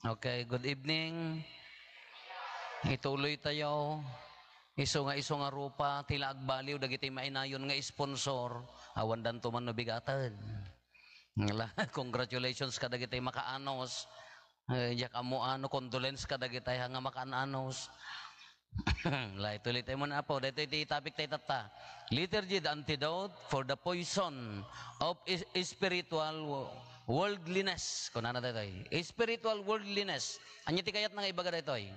Okay, good evening. Ituloy tayo. Iso nga iso nga rupa, tila agbaliw, dagiti mainayon nga sponsor. Awan dan tuman no bigatan. Congratulations ka dagiti makaanos. Eh, yak amo ano, condolence ka dagiti nga makaanos. La tuloy tayo muna po. Dito iti topic tayo tata. Liturgy, the antidote for the poison of spiritual Worldliness. Kunan na daytoy. Eh. Spiritual worldliness. Anya ti kayat nga ibaga daytoy. Eh.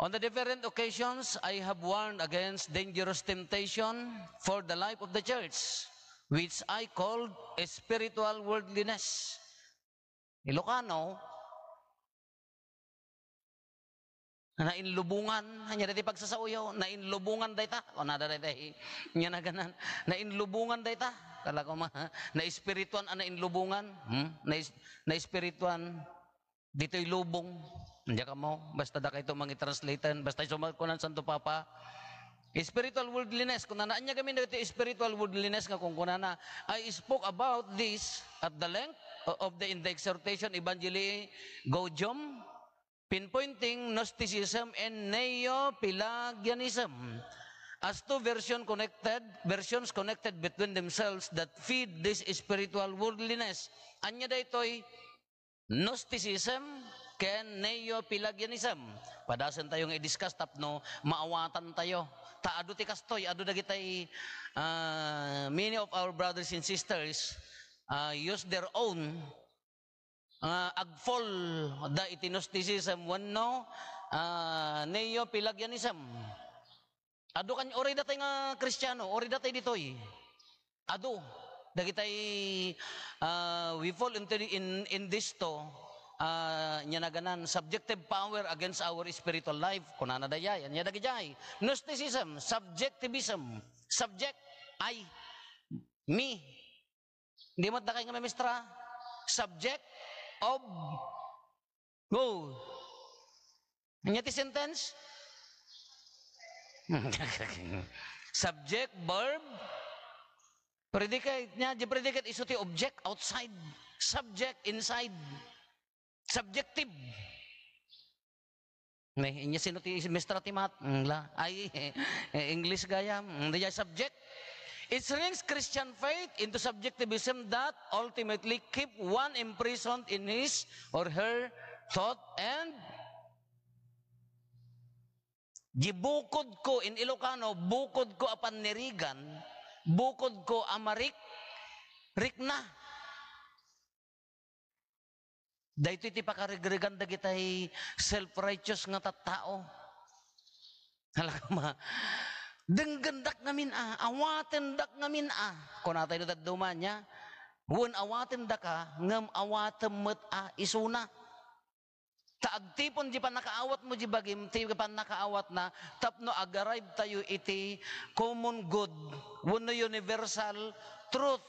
On the different occasions, I have warned against dangerous temptation for the life of the church, which I called spiritual worldliness. Ilocano, na inlubungan nya dati pagsasauyo na inlubungan dayta o nada dayta eh. nya na ganan na inlubungan dayta kala ko ma na espirituan ana inlubungan hmm? na, na espirituan dito'y lubong nya ka mo basta da kay mga translatean basta sumat ko nan santo papa Spiritual worldliness, kung nanaan niya kami dito, spiritual worldliness nga kung kunana, I spoke about this at the length of the in the exhortation Evangelii Gojom, pinpointing Gnosticism and Neo-Pelagianism as two version connected, versions connected between themselves that feed this spiritual worldliness. Anya daytoy Gnosticism ken Neo-Pelagianism. Padasan tayong i-discuss tapno, maawatan tayo. Taado ti kastoy, ado dagitay uh, ah, many of our brothers and sisters uh, use their own uh, agfol da itinosticism wano uh, ah, neo pilagyanism. Ado kan ori datay nga Kristiyano, ori datay ditoy. adu dagitay uh, we fall into in in this to uh, nya naganan subjective power against our spiritual life kunana dayay nya dagijay gnosticism subjectivism subject i me hindi mo dakay nga may mistra subject of gold. Anya ti sentence? Subject, verb, predicate niya, di predicate iso ti object outside, subject inside, subjective. May inya sino ti Mr. Timat, ay eh, English gaya, hindi subject, It shrinks Christian faith into subjectivism that ultimately keep one imprisoned in his or her thought and gibukod ko in Ilocano, bukod ko apan nirigan, bukod ko amarik, rik na. Dahito iti pakarigrigan dagitay self-righteous nga tattao. Halaka Denggendak ngamin a, ah, awaten dak ngamin a. Kung natay ito dumanya, wun awaten dak ah, ngam awaten met a ah, isuna. Taagtipon di pa nakaawat mo di bagim, ti pa nakaawat na, tapno agarive tayo iti common good, wano universal truth.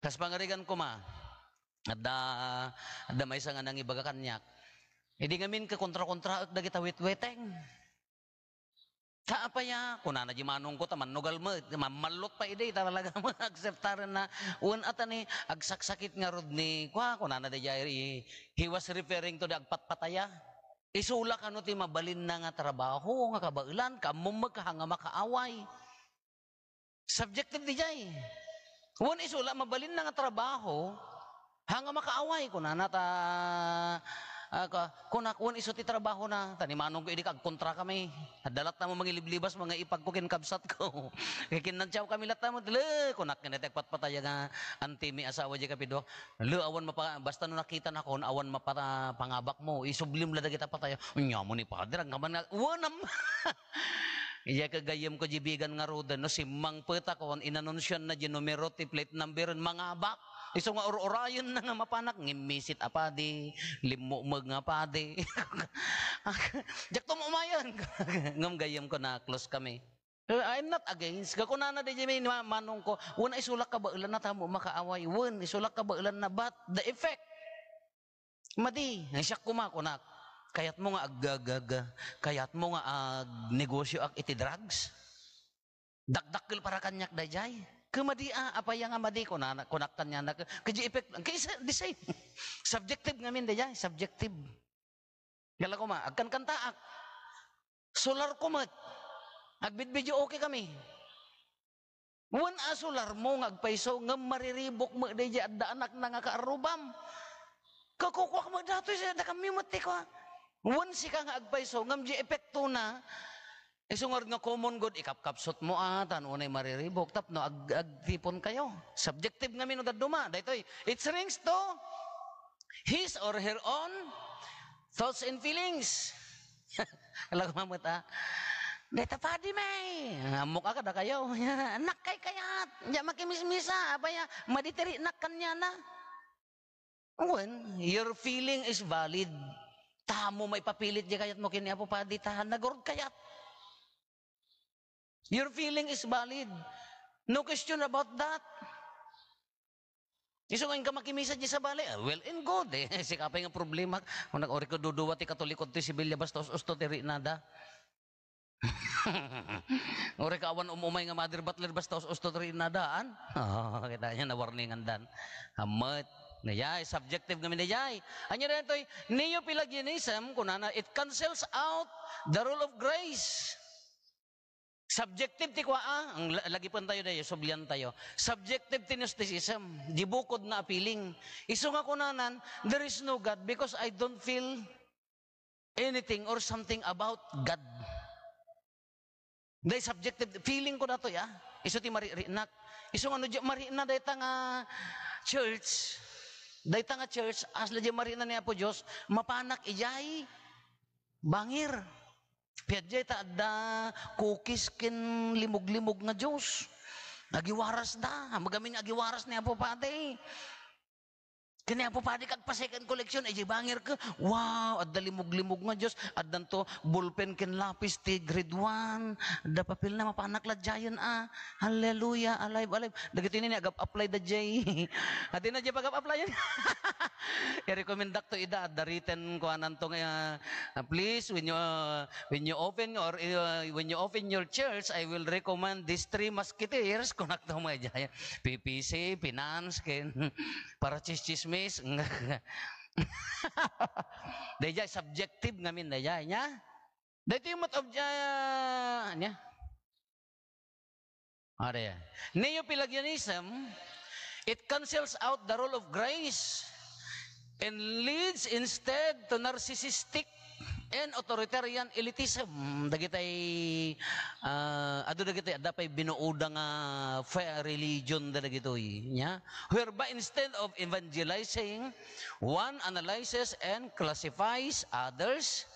Kas pangarigan ko ma, at da, da may nga nang ibagakanyak, hindi ngamin ka kontra-kontra at dagitawit-weteng. Kaapaya, kunana di manong ko, taman nugal mo, mamalot pa ide, talaga mo, akseptaran na, un atani, agsaksakit nga rod ni, kwa, kunana di jayri, he was referring to the agpatpataya. Isula ka no, ti mabalin na nga trabaho, nga kabailan, kamong magkahanga makaaway. Subjective di jay. Un isula, mabalin na nga trabaho, hanga makaaway, kunana ta, Uh, kung nakuan iso ti trabaho na, tanimanon ko, idik kontra kami. Dalat na mo mga liblibas, mga ipag ko, kinkabsat ko. Kinantsaw kami lahat mo, le, kung nakinetek patpataya nga, anti mi asawa di kapidwak, le, awan mapa, basta no nakita na ko, awan mapata ah, pangabak mo, isublim lada kita pataya, unya mo ni padre, ang kaman nga, wanam. Iya kagayam ko jibigan nga roda, no, si Mang Peta ko, inanunsyon na jinumero ti plate number, mga abak. Iso nga ururayon na nga mapanak, ngimisit apadi, limumag nga apadi. Diyak tumumayan. Ngam gayam ko na close kami. Eh, I'm not against. Kakuna na di Jimmy manong ko, wala isulak ka ba ilan na tamo makaaway? Wala isulak ka ba ilan na but the effect? Madi, ang siyak kumakunak. Kayat mo nga aggagaga, kayat mo nga agnegosyo ak iti drugs. Dakdakil para kanyak dayjay kamadia ah, apaya nga madi ko na konaktan niya na kaji effect kaysa the same subjective ngamin minda subjective gala ko ma agkan kantaak solar ko mat agbitbidyo okay kami Wan asular mo nga agpaiso nga mariribok mo di at daanak na nga kaarubam. Kakukwak mo dato siya da kami mati ko. Wan si ka nga agpaiso ng di epekto na Isungod eh, nga common good, ikap-kapsot mo atan, unay mariribok, tapno, ag agtipon kayo. Subjective nga minutad duma. Daytoy, it rings to his or her own thoughts and feelings. Alam mo mata. Deta pa di may. Amok ka kayo. Anak kay kayat. Diya makimismisa. Abaya, maditiri nak kanya na. Uwan, your feeling is valid. Tamo may papilit di kayat mo kini apo pa ditahan. Nagurod kayat. Your feeling is valid. No question about that. Isa ngayon ka makimisa di sa bali, ah. well and good eh. Sikapay nga problema. Kung nag-ori ko duduwa, ti katolikod ti sibilya, basta usto tiri nada. Ori kawan awan umumay nga mother butler, basta usto tiri nadaan. Oh, kita niya na warningan dan. Hamat. Nayay, subjective kami nayay. Anya rin ito, neo-pelagianism, kunana, it cancels out the rule of grace. Subjective ti kwa, ah, ang lagi pa tayo dayo, sublian tayo. Subjective ti Gnosticism, dibukod na appealing. Isu nga kunanan, there is no God because I don't feel anything or something about God. Day subjective, feeling ko na to, ya. Isu ti marinak. Iso nga, marina day tanga church. Day tanga church, as lagi marina niya po Diyos, mapanak ijay, Bangir. Piyadya taada, kukis kin limog-limog nga Diyos. Nagiwaras da. Magamin agiwaras niya po pati. Kanya po pari kag pa second collection, ay bangir ka, wow, at dalimog-limog nga Diyos, at danto, bullpen ken lapis, ti grade 1, da papel na mapanak la giant ah, hallelujah, alive, alive, dagito ni agap apply the jay, at na jay pagap apply yan, i-recommend to ida, at the written ko ananto nga, uh, please, when you, uh, ah, when you open, or uh, when you open your eh, church, I will recommend these three musketeers, kung nakto mga jay, PPC, finance, ken, para chismis miss daya subjective na ngamin daya nya dito yung matob uh, nya Are ya. Neo-Pelagianism, it cancels out the role of grace and leads instead to narcissistic and authoritarian elitism dagitay uh, adu dagitay adapay binuoda nga fair religion dagitoy nya whereby instead of evangelizing one analyzes and classifies others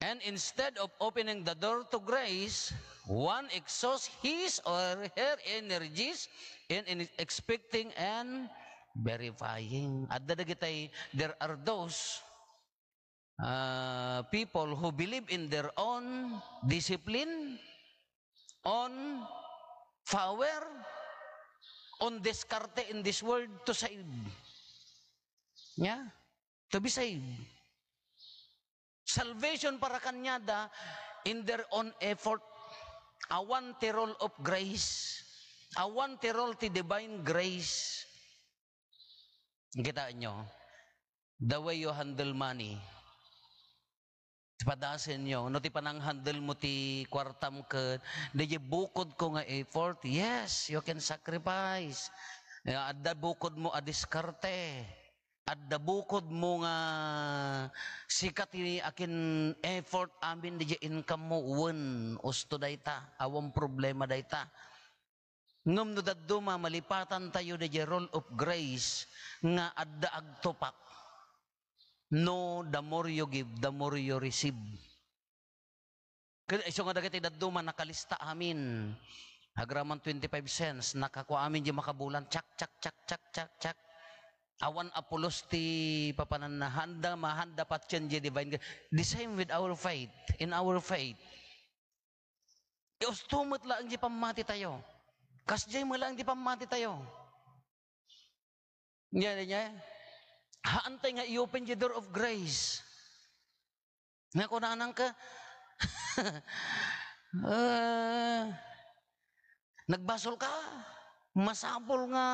and instead of opening the door to grace one exhausts his or her energies in, in expecting and verifying adda dagitay there are those uh, people who believe in their own discipline, on power, on discarte in this world to save. Yeah? To be saved. Salvation para kanyada in their own effort. Awante role of grace. Awante role to divine grace. Kita nyo, the way you handle money, Padasin niyo, no ti panang handle mo ti kwartam ka, di bukod ko nga effort, yes, you can sacrifice. Eh, adda bukod mo a diskarte. Adda bukod mo nga sikat ni akin effort amin di income mo uwan usto ta, awang problema dayta. Ngam no daduma malipatan tayo di roll of grace nga adda agtopak. No, the more you give, the more you receive. So nga dagiti daduman nakalista amin. Hagraman 25 cents, nakakuha amin di makabulan, chak, chak, chak, chak, chak, chak. Awan apulos ti papanan na handa, mahanda patyan di divine. The same with our faith, in our faith. Diyos tumot lang di pamati tayo. Kas di mo lang di pamati tayo. Niya, niya, Haantay nga i-open the door of grace. Nakunanan ka. uh, nagbasol ka. Masapol nga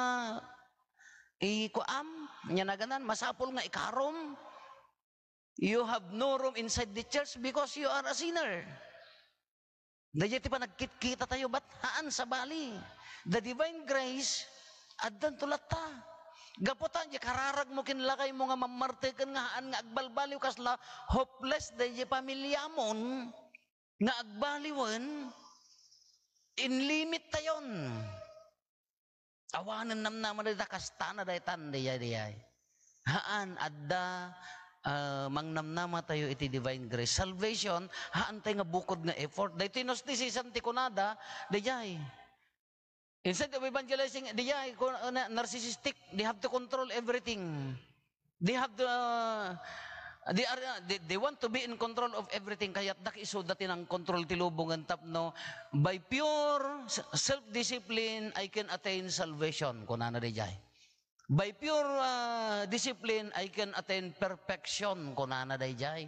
ikuam. Nya naganan, masapol nga ikarom. You have no room inside the church because you are a sinner. Dayati pa nagkikita tayo, ba't haan sa bali? The divine grace, adan tulat ta. Gaputan je kararag mo kinlakay mo nga mamarte nga an nga agbalbaliw kasla hopeless day di pamilyamon hmm? nga agbaliwan hmm? in limit tayon. Awanan nam naman da kastana day tan day day. Haan adda uh, ah, mangnamnama tayo iti divine grace. Salvation, haan tayo nga bukod nga effort. Dahil ti si Santikunada, dayay. Instead of evangelizing, they are narcissistic. They have to control everything. They have the, uh, they are, uh, they, they want to be in control of everything. Kaya Kaya't nakiso dati ng control tilubong ang tapno. By pure self-discipline, I can attain salvation. Kunana di jay. By pure uh, discipline, I can attain perfection. Kunana di jay.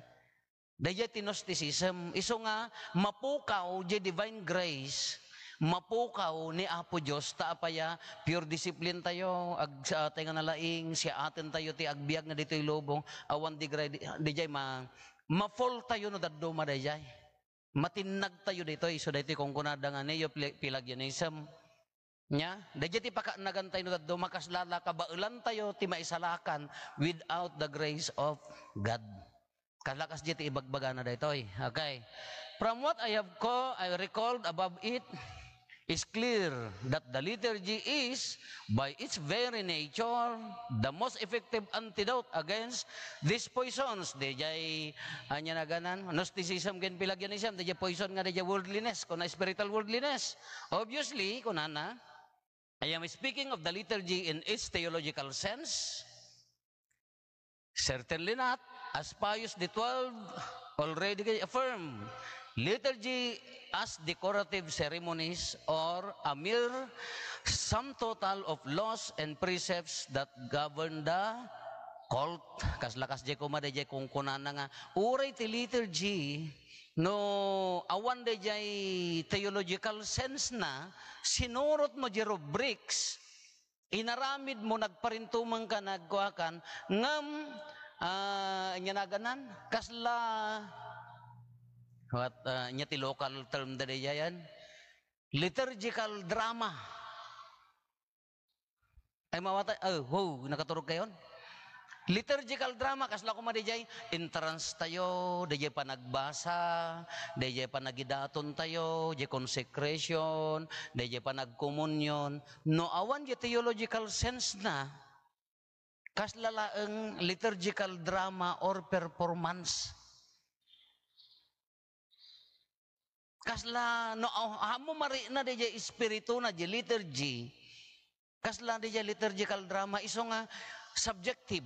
Daya tinosticism. Iso nga, mapukaw di divine grace Mapukaw ni Apo Diyos, taapaya, pure discipline tayo, ag sa atay nga nalaing, si atin tayo, ti agbiag na dito'y lubong, awan di gray, di, jay, ma, mafol tayo no daddo madayjay. Matinag tayo dito, so dito kung kunada nga niyo, pilagyanism, Nya, dadya ti pakanagan tayo na dumakaslala ka, baulan tayo, ti maisalakan without the grace of God. Kalakas ti ibagbaga na dito. Okay. From what I have co I recalled above it, is clear that the liturgy is, by its very nature, the most effective antidote against these poisons. Dejay, anya na ganan, Gnosticism and Pelagianism, dejay poison nga dejay worldliness, kuna spiritual worldliness. Obviously, kuna na, I am speaking of the liturgy in its theological sense. Certainly not, as Pius XII already affirmed, Liturgy as decorative ceremonies or a mere sum total of laws and precepts that govern the cult. Kaslakas jay ko maday jay kung kunana nga. Uray ti liturgy no awan de jay theological sense na sinurot mo jay rubrics inaramid mo nagparintuman ka nagkuakan ngam uh, ah, nyanaganan kasla What uh, ah, nya ti local term dere yan? Liturgical drama. Ay mawata, oh, wow, nakaturog kayon. Liturgical drama, kasla ko madijay, entrance tayo, dijay panagbasa, dijay panagidaton tayo, dijay consecration, dijay panagkomunyon. No awan yung theological sense na, kasla ang liturgical drama or performance. kasla no oh, hamo marina nadeja espiritu na je liturgy kasla nadeja liturgical drama iso nga subjective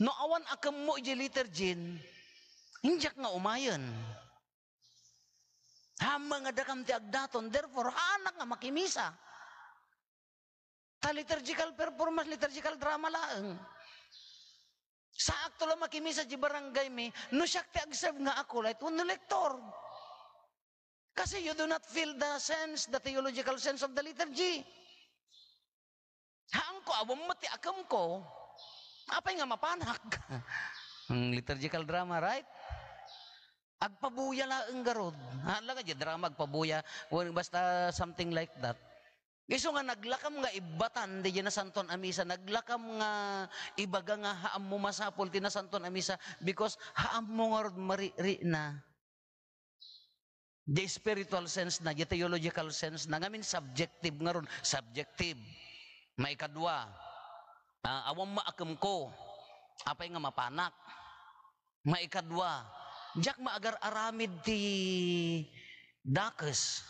no awan akem mo je liturgin injak nga umayon hamba nga dakam ti agdaton therefore anak nga makimisa ta liturgical performance liturgical drama laeng saat akto maki makimisa di barangay mi, no siya ti agserve nga ako, light lektor. Kasi you do not feel the sense, the theological sense of the liturgy. Haan ko, awam mati akam ko, apay nga mapanak. Ang hmm, liturgical drama, right? Agpabuya la ang garod. Hala ah, ka drama, agpabuya. Basta something like that. Giso nga naglakam nga ibatan di na santon amisa naglakam nga ibaga nga haam mo masapol ti na santon amisa because haam mo nga rod mari na The spiritual sense na, the theological sense na, ngamin subjective nga ron, subjective. May kadwa, uh, awang maakam ko, apay nga mapanak. May kadwa, jak maagar aramid ti dakes,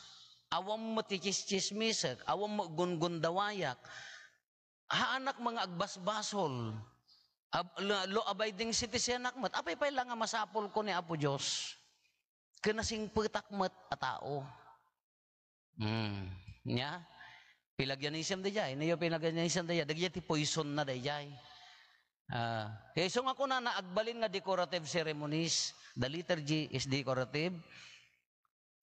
awam mo ti chismisak, awam mo gungundawayak, haanak mga agbasbasol, Ab, lo abiding citizen akmat, apay pa lang nga masapol ko ni Apo Diyos kanasing pertakmat a tao. Mm. Nya? Pilagyanism da jay. Niyo pilagyanism da jay. Dagya ti poison na da jay. Uh, ah. okay, so nga na naagbalin nga decorative ceremonies. The liturgy is decorative.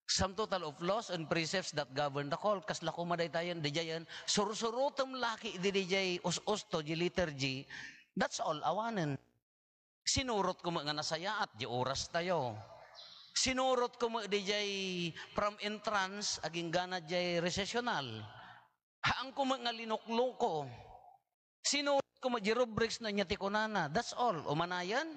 Some total of laws and precepts that govern the call. Kasla ko maday tayon, di jayan. Surusurutam laki di di jay, us-us di liturgy. That's all awanan. Sinurot ko mga nasaya at di oras tayo sinurot ko mo dijay from entrance aging gana jay recessional haang ko mga linukloko sinurot ko mo jay rubrics na niya tikunana that's all umanayan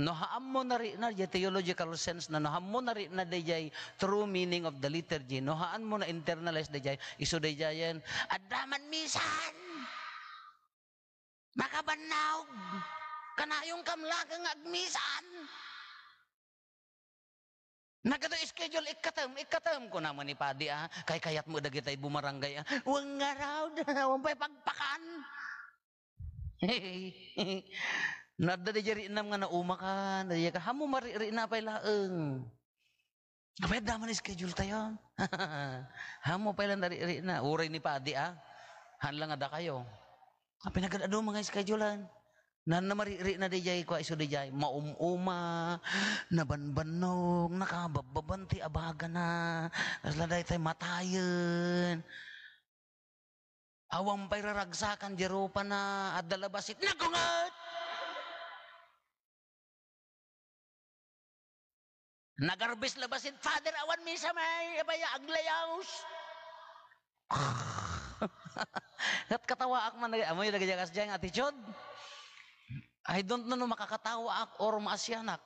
no haam mo na rin na jay theological sense na no haam mo na rin na dijay true meaning of the liturgy no haan mo na internalize dijay iso yan. adaman misan makabanaw kanayong kamlagang agmisan Nagado schedule ikatam, ikatam ko naman ni Padi ah. Kay kayat mo dagitay bumarangay ah. Wang araw na, wang pa'y pagpakan. Nada di jari enam nga nauma nada ka, hamu mariri na pa'y laeng. Kapay daman ni schedule tayo. hamu pa'y lang nariri na. Uray ni Padi ah. Hanla nga da kayo. Pinagado mga schedulean. Na namariri na dijay ko iso dijay, maumuma, na banbanong nakabababanti, abaga na, asladay tay matayin. Awang pa'y raragsakan, jerupa na, at dalabasit, nagungat! Nagarbis labasit Father, awan misa sa may, abaya, aglayaws. at katawa ak man, amoy nagajakas dyan attitude. I don't know makakatawa ako or maasyanak.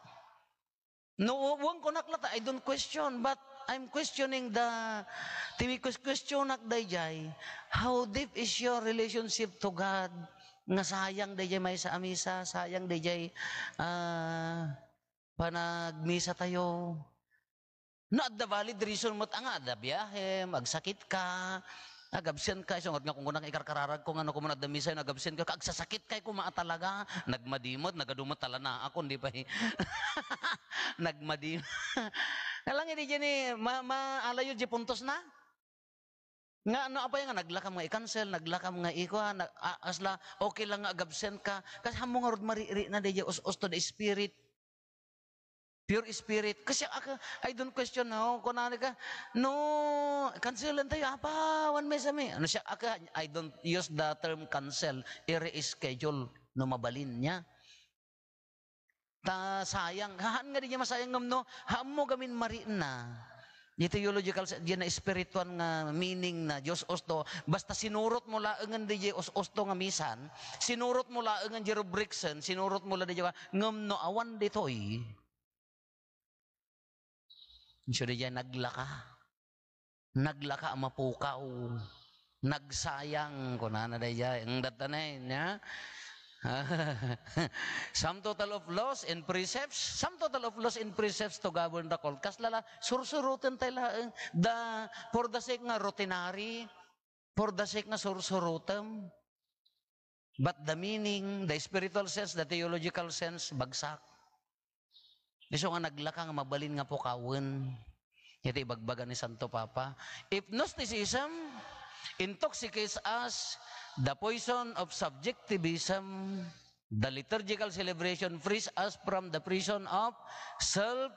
No, wang ko naklata, I don't question, but I'm questioning the, tiwi question nak dayjay, how deep is your relationship to God? Nga sayang dayjay may sa amisa, sayang dayjay, uh, panagmisa tayo. Not the valid reason mo't ang ada biyahe, magsakit ka, Nagabsent kay sungod nga kung unang ikarkararag ko nga ano kumunad na misay nagabsent ka kag sasakit kay kumaa talaga nagmadimot nagadumat tala na ako hindi pa eh. nagmadim. Nalang ini ni ma maalayo di puntos na. Nga ano apa nga naglakam nga i-cancel, naglakam nga iko nag asla okay lang nga agabsen ka kasi hamo nga rod mariri na di us-us to the spirit Pure spirit. Kasi ako, I don't question no. Kunwari ka, no, cancelan tayo. Apa, ah, one may sami. Ano siya, ako, I don't use the term cancel. I-reschedule. Numabalin niya. Ta sayang. Haan nga din niya masayang ngam no. Haan mo gamin marin na. Di theological, di na spiritual nga meaning na Diyos osto. Basta sinurot mo laangan di Diyos osto nga misan, sinurot mo laangan di rubrikson, sinurot mo la di Diyos, ngam no awan ditoy. Eh. Suriya, naglaka. Naglaka mapukaw. Nagsayang. Kunana daya, ang datanay niya. some total of laws and precepts, Some total of laws and precepts to govern the call. Kas lala, sursurutin tayo lang, for the sake nga rutinary, for the sake nga sursurutin. But the meaning, the spiritual sense, the theological sense, bagsak. Iso nga naglakang mabalin nga po kawin. Ito ibagbaga ni Santo Papa. If Gnosticism intoxicates us, the poison of subjectivism, the liturgical celebration frees us from the prison of self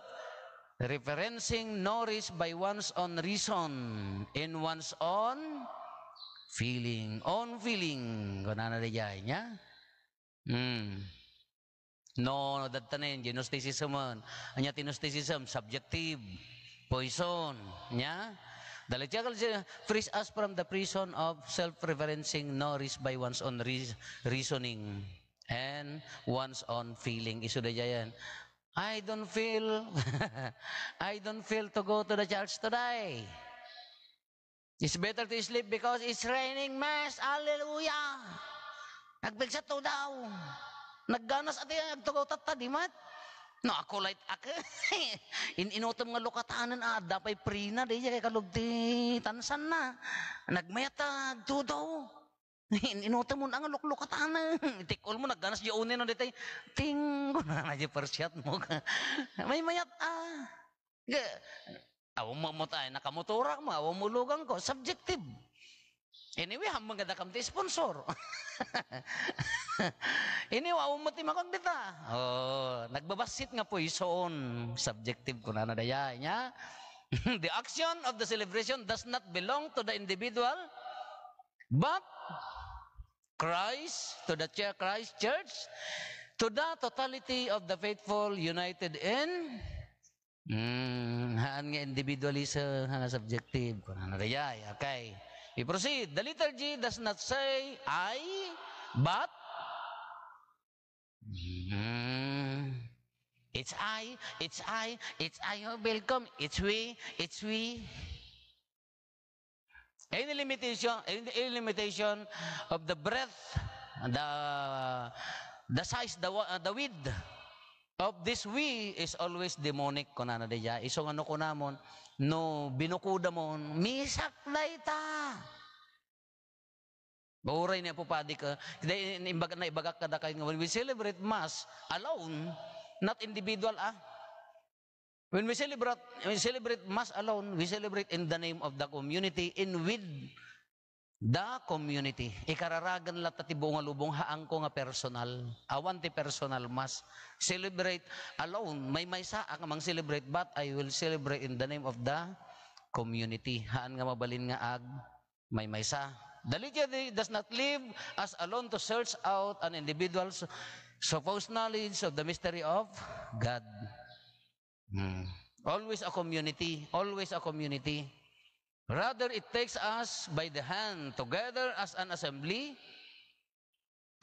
referencing nourished by one's own reason in one's own feeling. Own feeling. Kung ano na niya. Hmm. No, dadtanin, gnosticism man. Anya tinosticism, subjective, poison. Nya? The siya, frees us from the prison of self-referencing nourished by one's own re reasoning and one's own feeling. Iso yan. I don't feel, I don't feel to go to the church today. It's better to sleep because it's raining mass. Hallelujah! Nagbigsa to daw. Nagganas at iya, agtugaw tatta, di mat. No, ako light ako. In inutom nga lukatanan, ah, dapay prina, di kay kalugti, tansan na. Nagmayatag, ah, In Inutom mo na nga luklukatanan. Itikol mo, nagganas di unin, na ditay, Ting, na na di persyat mo. May mayat, ah. Awang mo mo tayo, nakamuturak mo, awang mulugan ko, subjective. Anyway, hambang kada kamti sponsor. anyway, umot ni makog dita. Oh, nagbabasit nga po isoon. Subjective ko na nadaya niya. the action of the celebration does not belong to the individual, but Christ, to the Christ Church, to the totality of the faithful united in Mm, haan nga individualism, haan nga subjective. Kung ano okay. He proceed, the letter G does not say I, but it's I, it's I, it's I who oh, welcome, it's we, it's we. Any limitation, any, limitation of the breadth, the the size, the uh, the width of this we is always demonic kunana deya. Isong ano kunamon, no binukuda mo, misak na ita. Bauray niya po padi ka. Imbag, na ibagak ka da kayo. When we celebrate Mass alone, not individual ah. When we celebrate, we celebrate Mass alone, we celebrate in the name of the community in with The community. Ikararagan lat ti buong alubong haang ko nga personal. Awan ti personal mas. Celebrate alone. May may saak amang celebrate but I will celebrate in the name of the community. Haan nga mabalin nga ag may may sa. liturgy does not live as alone to search out an individual's supposed knowledge of the mystery of God. Hmm. Always a community. Always a community. Rather, it takes us by the hand together as an assembly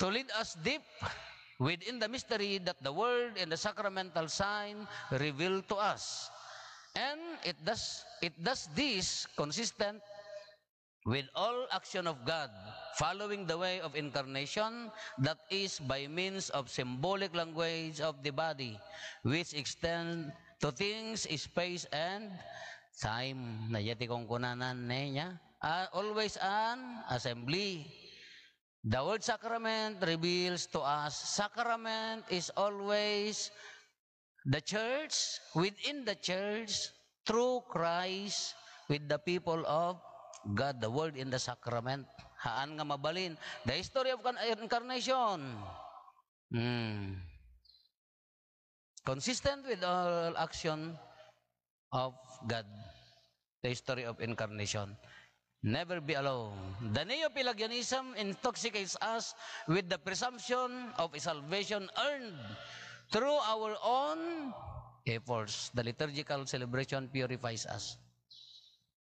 to lead us deep within the mystery that the word and the sacramental sign reveal to us. And it does, it does this consistent with all action of God, following the way of incarnation, that is by means of symbolic language of the body, which extend to things, space, and Saim na yati kong kunanan niya. Uh, always an assembly. The word sacrament reveals to us, sacrament is always the church, within the church, through Christ, with the people of God, the world in the sacrament. Haan nga mabalin. The history of incarnation. Hmm. Consistent with all action of God. The history of incarnation. Never be alone. The neo-Pelagianism intoxicates us with the presumption of a salvation earned through our own efforts. The liturgical celebration purifies us.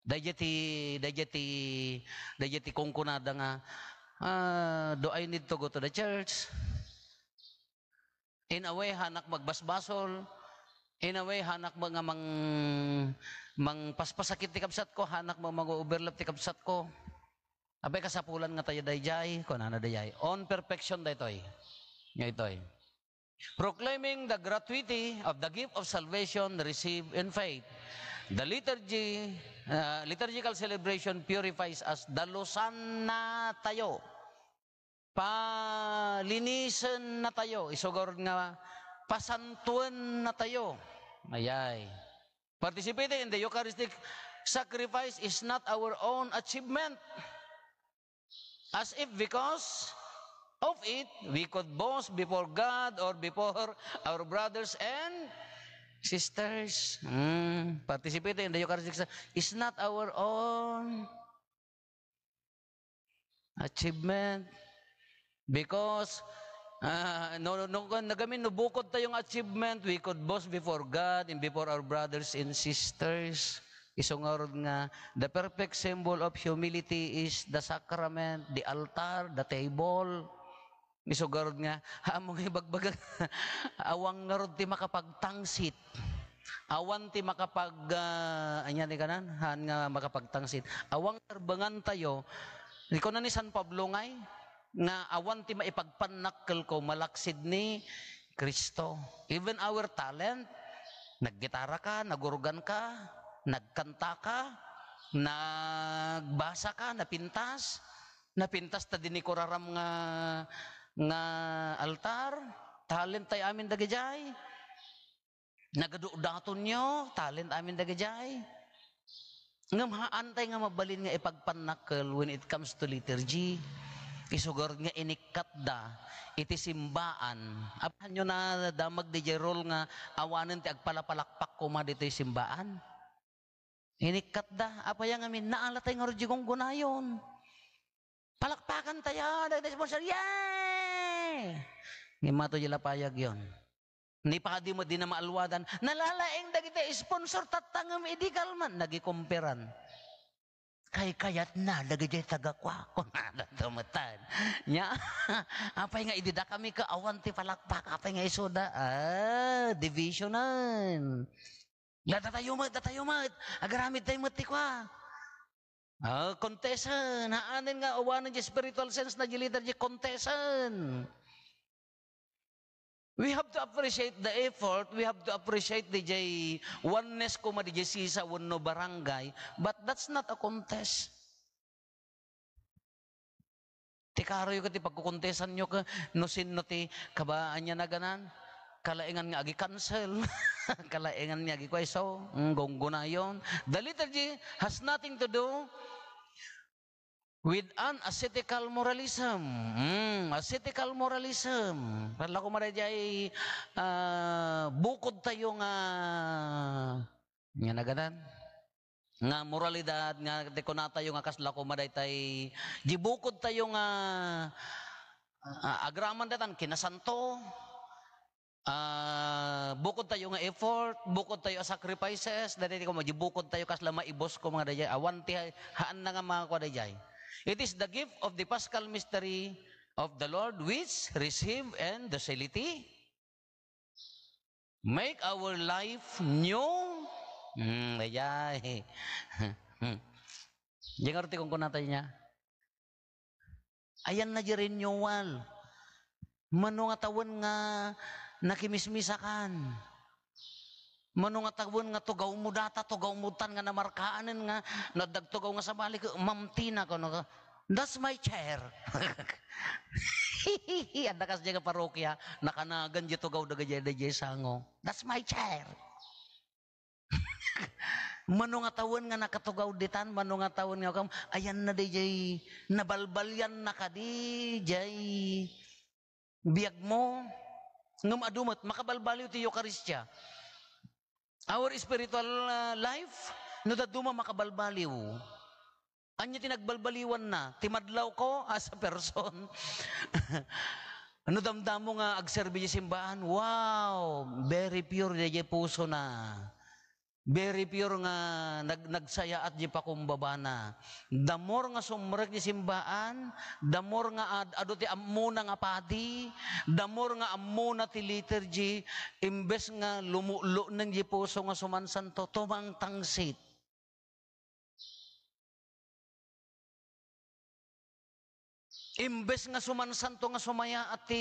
Dayati, dayati, dayati kung nga, ah, do I need to go to the church? In a way, hanak magbasbasol. In a way, hanak mga mang Mang paspasakit ti kabsat ko, hanak mo mag-overlap ti kabsat ko. Abay kasapulan nga tayo dayjay, ko ano, na dayjay. On perfection daytoy. Nga itoy. Proclaiming the gratuity of the gift of salvation received in faith. The liturgy, uh, liturgical celebration purifies us. Dalusan na tayo. Palinisan na tayo. Isugor nga, pasantuan na tayo. Mayay. Participating in the Eucharistic sacrifice is not our own achievement. As if because of it, we could boast before God or before our brothers and sisters. Mm, participating in the Eucharistic is not our own achievement. Because Uh, no, no, no, nagamin, nubukod tayong achievement. We could boast before God and before our brothers and sisters. Isungorod nga, the perfect symbol of humility is the sacrament, the altar, the table. Misugorod nga, among ibagbaga, awang ngarod ti makapagtangsit. Awan ti makapag, uh, anya ni kanan, han nga makapagtangsit. Awang tarbangan tayo, Ikaw na ni San Pablo ngay, nga awan ti maipagpanakkel ko malaksid ni Kristo. Even our talent, naggitara ka, nagurgan ka, nagkanta ka, nagbasa ka, napintas, napintas ta kuraram nga nga altar, talent tay amin dagajay. Nagadudaton nyo, talent amin dagajay. Ngamhaan tay nga mabalin nga ipagpanakkel when it comes to liturgy isugod nga da, iti simbaan apan nyo na damag di jerol nga awanan ti agpalapalakpak ko ma dito'y simbaan inikatda apaya nga min naalatay nga rodjigong gunayon palakpakan tayo dagdag sponsor yay Imato jila payag yon. Ni pa di mo di na maalwadan. Nalalaing dagiti sponsor tatangam idi kalman. Nagikumpiran kay kayat na lagay taga kwa kunana tumatan nya apay nga idida kami ka awan ti palakpak apay nga isuda ah divisionan la datayo mat datayo mat agaramit tayo mat kwa ah kontesan haanin nga awanan di spiritual sense na leader di kontesan We have to appreciate the effort, we have to appreciate the jay oneness ko madijay sa wano barangay, but that's not a contest. Tikaro yung kati pagkukontesan nyo ka, no sin no ti, kabaan niya na ganan, kalaingan nga agi cancel, kalaingan niya agi kwaiso, so, mm, gonggo na yon. The liturgy has nothing to do with an ascetical moralism. Mm, ascetical moralism. Parla ko marajay uh, eh, ah, bukod tayo nga nga nagadan nga moralidad nga dekona tayo nga kasla ko maday tay gibukod tayo nga uh, agraman datan kinasanto Uh, bukod tayo nga effort, bukod tayo sacrifices, dali ko mo, bukod tayo kasla maibos ko mga dayay, awan ti haan na nga mga kwa dayay. It is the gift of the paschal mystery of the Lord which receive and docility make our life new. Hmm, ayay. Jangan arti kung kunatanya. Ayan na di renewal. Manungatawan nga nakimismisakan. menungatagbun nga tugaw mo data, tugaw mo tan nga namarkaanin nga, nadagtugaw nga sa balik, mamtina ko no, that's my chair. Hihihi, anda nakas jaga parokya, nakanagan jito gaw daga jay daga sango. That's my chair. manungatawan nga nakatugaw ditan, manungatawan nga kam, ayan na DJ, nabalbalyan na ka DJ. Biyag mo, ngam adumat, makabalbaliw tiyo karistya. Our spiritual uh, life, no daduma makabalbaliw. Anya tinagbalbaliwan na, timadlaw ko as a person. ano damdamo nga agserbi di simbahan Wow, very pure di puso na. Very pure nga nag nagsaya at di pakumbaba na. The more nga sumrek ni simbaan, the more nga ad, ado ti amuna nga padi, the more nga amuna ti liturgy, imbes nga lumulo ng di puso nga sumansanto, tumang tangsit. Imbes nga sumansanto nga sumaya at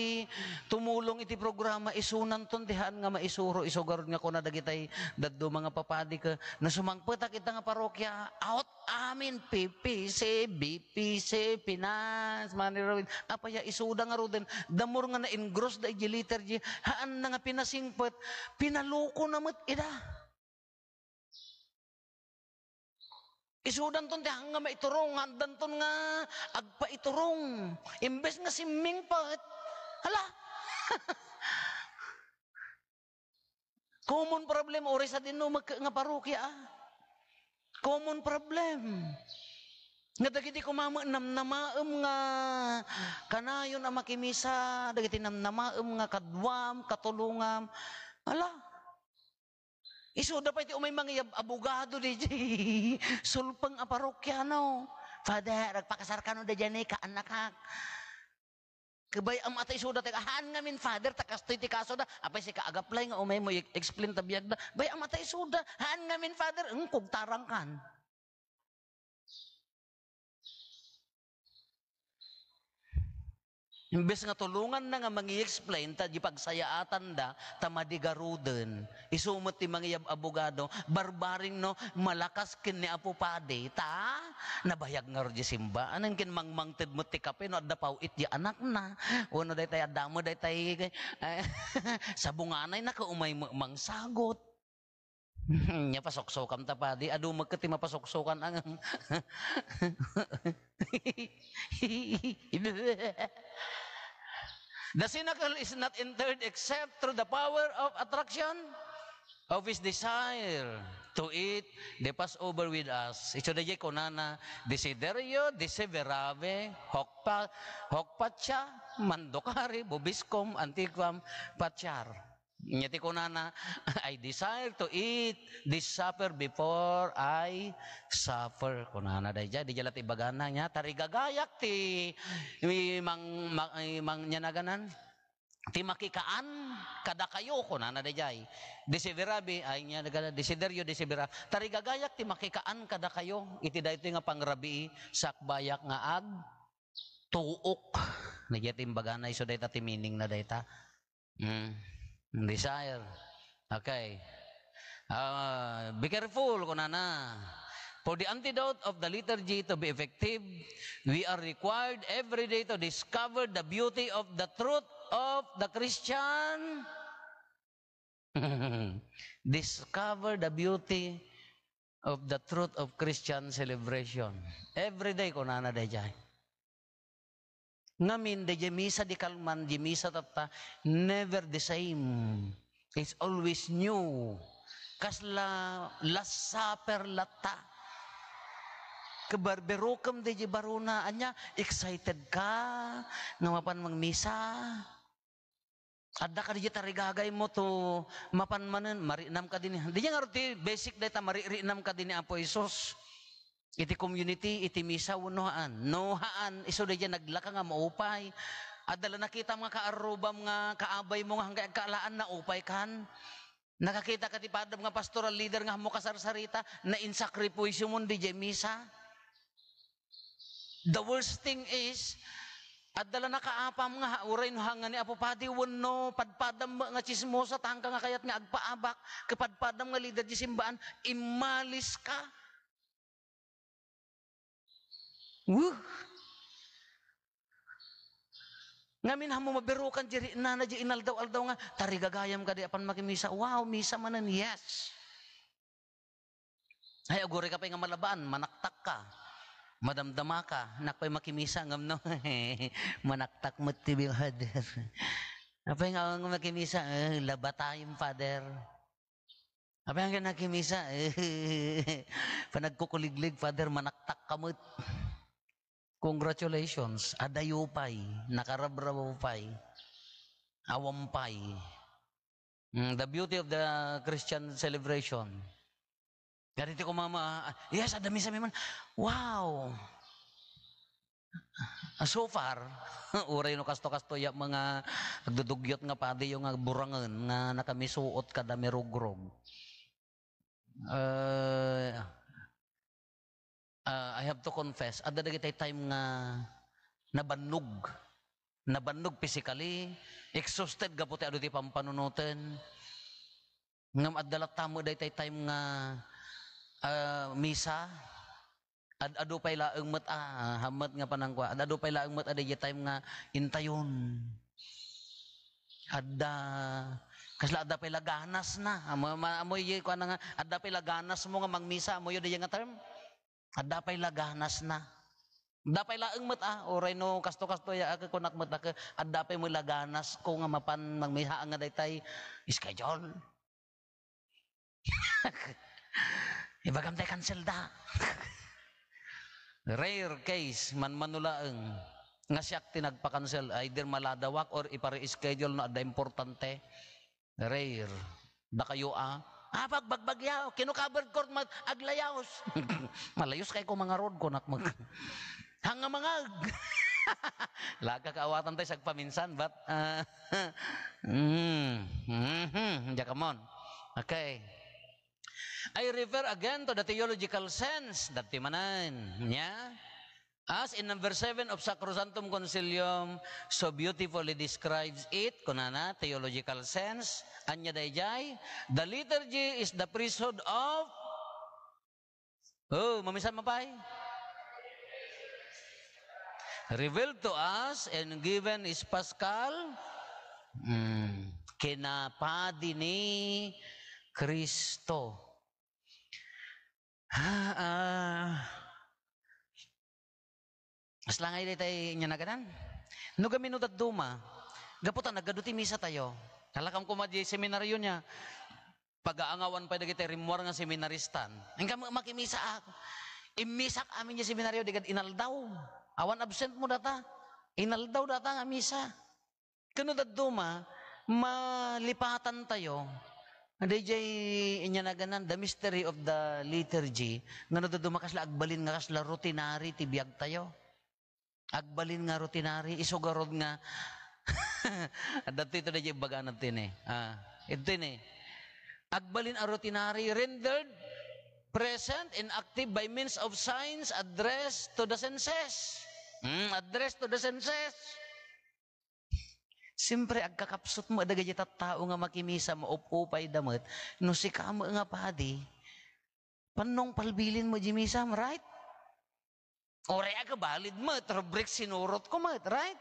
tumulong iti programa isunan ton nga maisuro isugarod garod nga kuna dagitay daddo mga papadi ka na sumangpetak kita nga parokya out amin PPC BPC Pinas manirawid apaya isuda nga roden damor nga na engross da iji liter haan na nga pinasingpet pinaluko na met ida Isudan ton tihang nga maiturong, handan ton nga agpa iturong. Imbes nga simming pa, eh. hala. Common problem, ori sa din no, magka, nga parokya. Ah. Common problem. Nga dagiti kumama namnamaem nga kanayon ang makimisa, dagiti namnamaem nga kadwam, katulungam. Ala, Isu dapat iti umay mga abogado di jay. Sulpang a parokyano. Father, nagpakasar ka no da dyan eh, kaanakak. Kabay ang mata isu dati, ahaan nga min, Father, takas ti kaso da. Apay si kaagaplay nga umay oh, mo, explain tabiyag da. Bay ang mata isu da, haan nga min, Father, ang kugtarang kan. Imbes nga tulungan na nga mangi-explain, ta di pagsayaatan da, tamadigaruden. Isumot ti mga abogado, barbaring no, malakas kin ni apupade, ta, nabayag nga rin simba. Anong kin mangmangtid mo ti kape, no, adda pawit di anak na. Uno day tayo, adamo day tayo, eh, eh, sa bunganay na kaumay mang sagot. Nya pasoksokam tapadi, adu magkati mapasoksokan ang The cynical is not entered except through the power of attraction of his desire to eat. the Passover with us. Ito na konana desiderio, deseverave, hokpa, hokpacha, mandokari, bubiskom, antiquam, pachar. Ngiti ko na na, I desire to eat this supper before I suffer. Kunana day jay, di jalat ibagana niya, tarigagayak ti mang, mang, mang nyanaganan. Ti makikaan, kada kayo, kunana day jay. Disibirabi, ay niya nagana, desideryo, disibira. Tarigagayak ti makikaan, kada kayo. Iti day nga pangrabi, sakbayak nga ag, tuok. Nagyatimbaganay, so day ta, meaning na day Mm. Desire. Okay. Uh, be careful, kunana. For the antidote of the liturgy to be effective, we are required every day to discover the beauty of the truth of the Christian. discover the beauty of the truth of Christian celebration. Every day, kunana, dejay. Ngamin, de Jemisa di Kalman, Jemisa tata, never the same. It's always new. Kasla, lasaper lata. Kebarberokam de Jibaruna, anya, excited ka, ngamapan mang misa. Adda ka di tarigagay mo to mapan mapanmanan, marinam ka din. Di niya nga basic data, marinam ka din ni Apo Isos. Iti community, iti misa, unuhaan. Nuhaan, iso na dyan, naglaka nga maupay. Adala nakita mga kaarubam nga, kaabay mo nga hanggang kaalaan na upay kan. Nakakita ka ti padam nga pastoral leader nga mo kasarsarita na insakripuisyo mo di misa. The worst thing is, adala na kaapam nga uray no hangan ni apopadi wenno padpadam nga chismosa tangka nga kayat nga agpaabak kapadpadam nga leader di simbaan imalis ka. Woo! Ngamin hamo mabiro kan diri nana di inaldaw aldaw nga tari gagayam ka di apan makimisa. Wow, misa manan yes. Ay agore ka pa nga malabaan, manaktak ka. Madamdama ka, nakpay makimisa ngam no. manaktak mo tibil hader. apay nga nga makimisa, eh, laba tayong father. apay nga nakimisa, eh, panagkukuliglig father, manaktak ka kamot. Congratulations, adayupay, nakarabrabupay, awampay. Mm, the beauty of the Christian celebration. Ganito ko mama, ah, ah, yes, adami sa man. Wow! Ah, so far, uray no kasto-kasto ya mga nagdudugyot nga padi yung nga burangan nga nakamisuot kada merogrog. Uh, uh, I have to confess, at dagitay time nga nabannog. Nabannog physically, exhausted gaputi ado ti pampanunutan. Ngam at dalata mo time nga uh, misa, ad ado pay laeng met ah, hamet nga panangkwa. Ad ado pay laeng met aday time nga intayon. Adda kasla adda pay laganas na. amo amoy ko nga adda pay laganas mo nga magmisa, amo yo nga term. At dapay laganas na. Dapay laeng mat ah, oray no kasto-kasto ya ako ah, kunak mat ako, ah, at dapay mo laganas ko nga mapan magmiha nga daytay schedule. Ibagam tay cancel da. Rare case man manulaeng nga siya tinagpa-cancel either maladawak or ipare-schedule na da importante. Rare. Da kayo ah, Apag bagbagyaw, kinukabad court mat aglayaw. Malayos kay ko mga road ko nak mag. Hanga mga Laga kaawatan tayo paminsan but uh, mm, mm -hmm, on. Okay. I refer again to the theological sense that timanan. Yeah? As in number 7 of Sacrosanctum Concilium so beautifully describes it, kunana, theological sense, anya dayjay, the liturgy is the priesthood of Oh, mamisan mapay? Revealed to us and given is Pascal hmm, kinapadi ni Kristo. Ah, ah. Aslangay di tayo inya naganan. No kami no duma, gaputan nagaduti misa tayo. Kalakam ko madya seminaryo niya. Pagaangawan pa dagiti rimwar nga seminaristan. Ang kami makimisa ako. Imisak amin niya seminaryo digad inaldaw. Awan absent mo data. Inaldaw data nga misa. Kano duma, malipatan tayo. Adayjay inya naganan the mystery of the liturgy nga naduduma kasla agbalin nga kasla rutinary ti biyag tayo. Agbalin nga rutinari, isugarod nga. Dati ito na yung baga natin eh. Ah, ito eh. Agbalin a rutinari rendered present and active by means of signs addressed to the senses. Mm, addressed to the senses. Siyempre, agkakapsot mo, adagay tao nga makimisa, maupupay damat, no si kamo nga padi, panong palbilin mo, jimisam, right? Ore aga balid mo, rubric sinurot ko mo, right?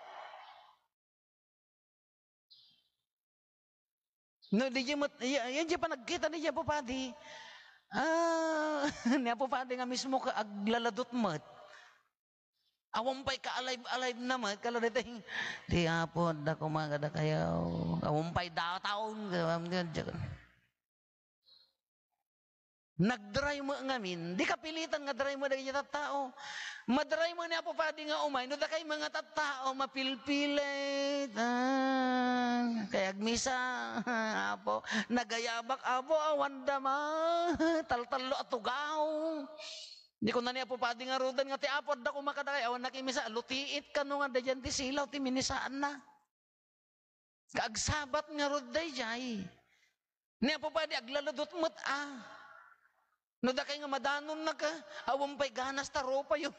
No, di jam mat, yan jam pa nagkita ni jam padi. Ah, niya po padi nga mismo ka aglaladot mat. Awam pa'y ka-alive-alive naman, kala na tayong, di hapon, da kumagada kayo. Awam pa'y daw taon, Nagdry mo ngamin, di kapilitan nga dry mo dagiti tattao. Madry mo ni apo padi nga umay, no dakay mga tattao mapilpilit. Ah, kay misa, apo, nagayabak apo awan dama, taltalo at tugaw. Di ko na niya po padi nga rudan nga ti apod da kumakadakay awan nakimisa lutiit kanu nga dayan ti silaw ti minisaan na. Kaagsabat nga ruday jay. Niya po padi aglaladot met ah. No kay nga madanon na ka, awang pa'y ganas ta ropa yung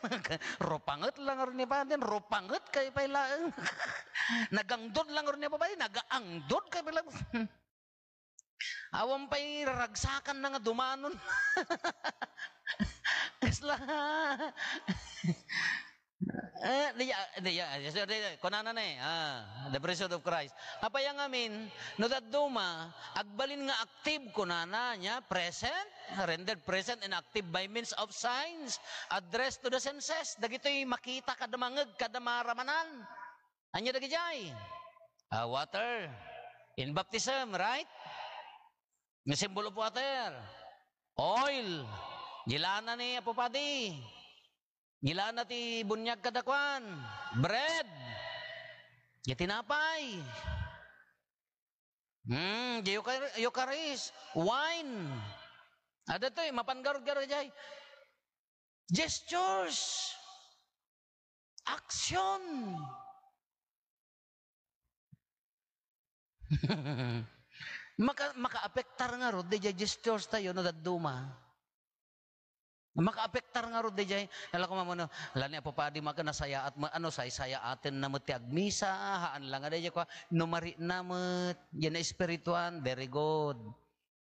ropangot lang rin ni Paden, ropangot kay pa'y laang. Nagangdod lang rin ni Paden, nagaangdod kay pa'y Awang pa'y ragsakan na nga dumanon. Isla. Eh, diya, ah, diya, ah, kunanane, eh. ah, the priesthood of Christ. Apa yang amin, no that duma, agbalin nga active kunana niya, present, rendered present and active by means of signs, addressed to the senses, dagito'y makita kada mangeg, kada maramanan. Anya dagijay? Ah, water, in baptism, right? May symbol of water, oil, gilana ni apopadi, Ngila na ti bunyag kadakwan, bread, yatinapay, Hmm, Eucharist, wine. Ada to'y mapangarod gara jay. Gestures. Action. maka maka apektar nga rod di gestures tayo na daduma. Makaapektar nga rod dijay. Ano, Hala ko mamuno, lani po padi maka nasaya at ano say saya atin na mati agmisa, haan lang nga dijay ko, numari na namut, yan espirituan, very good.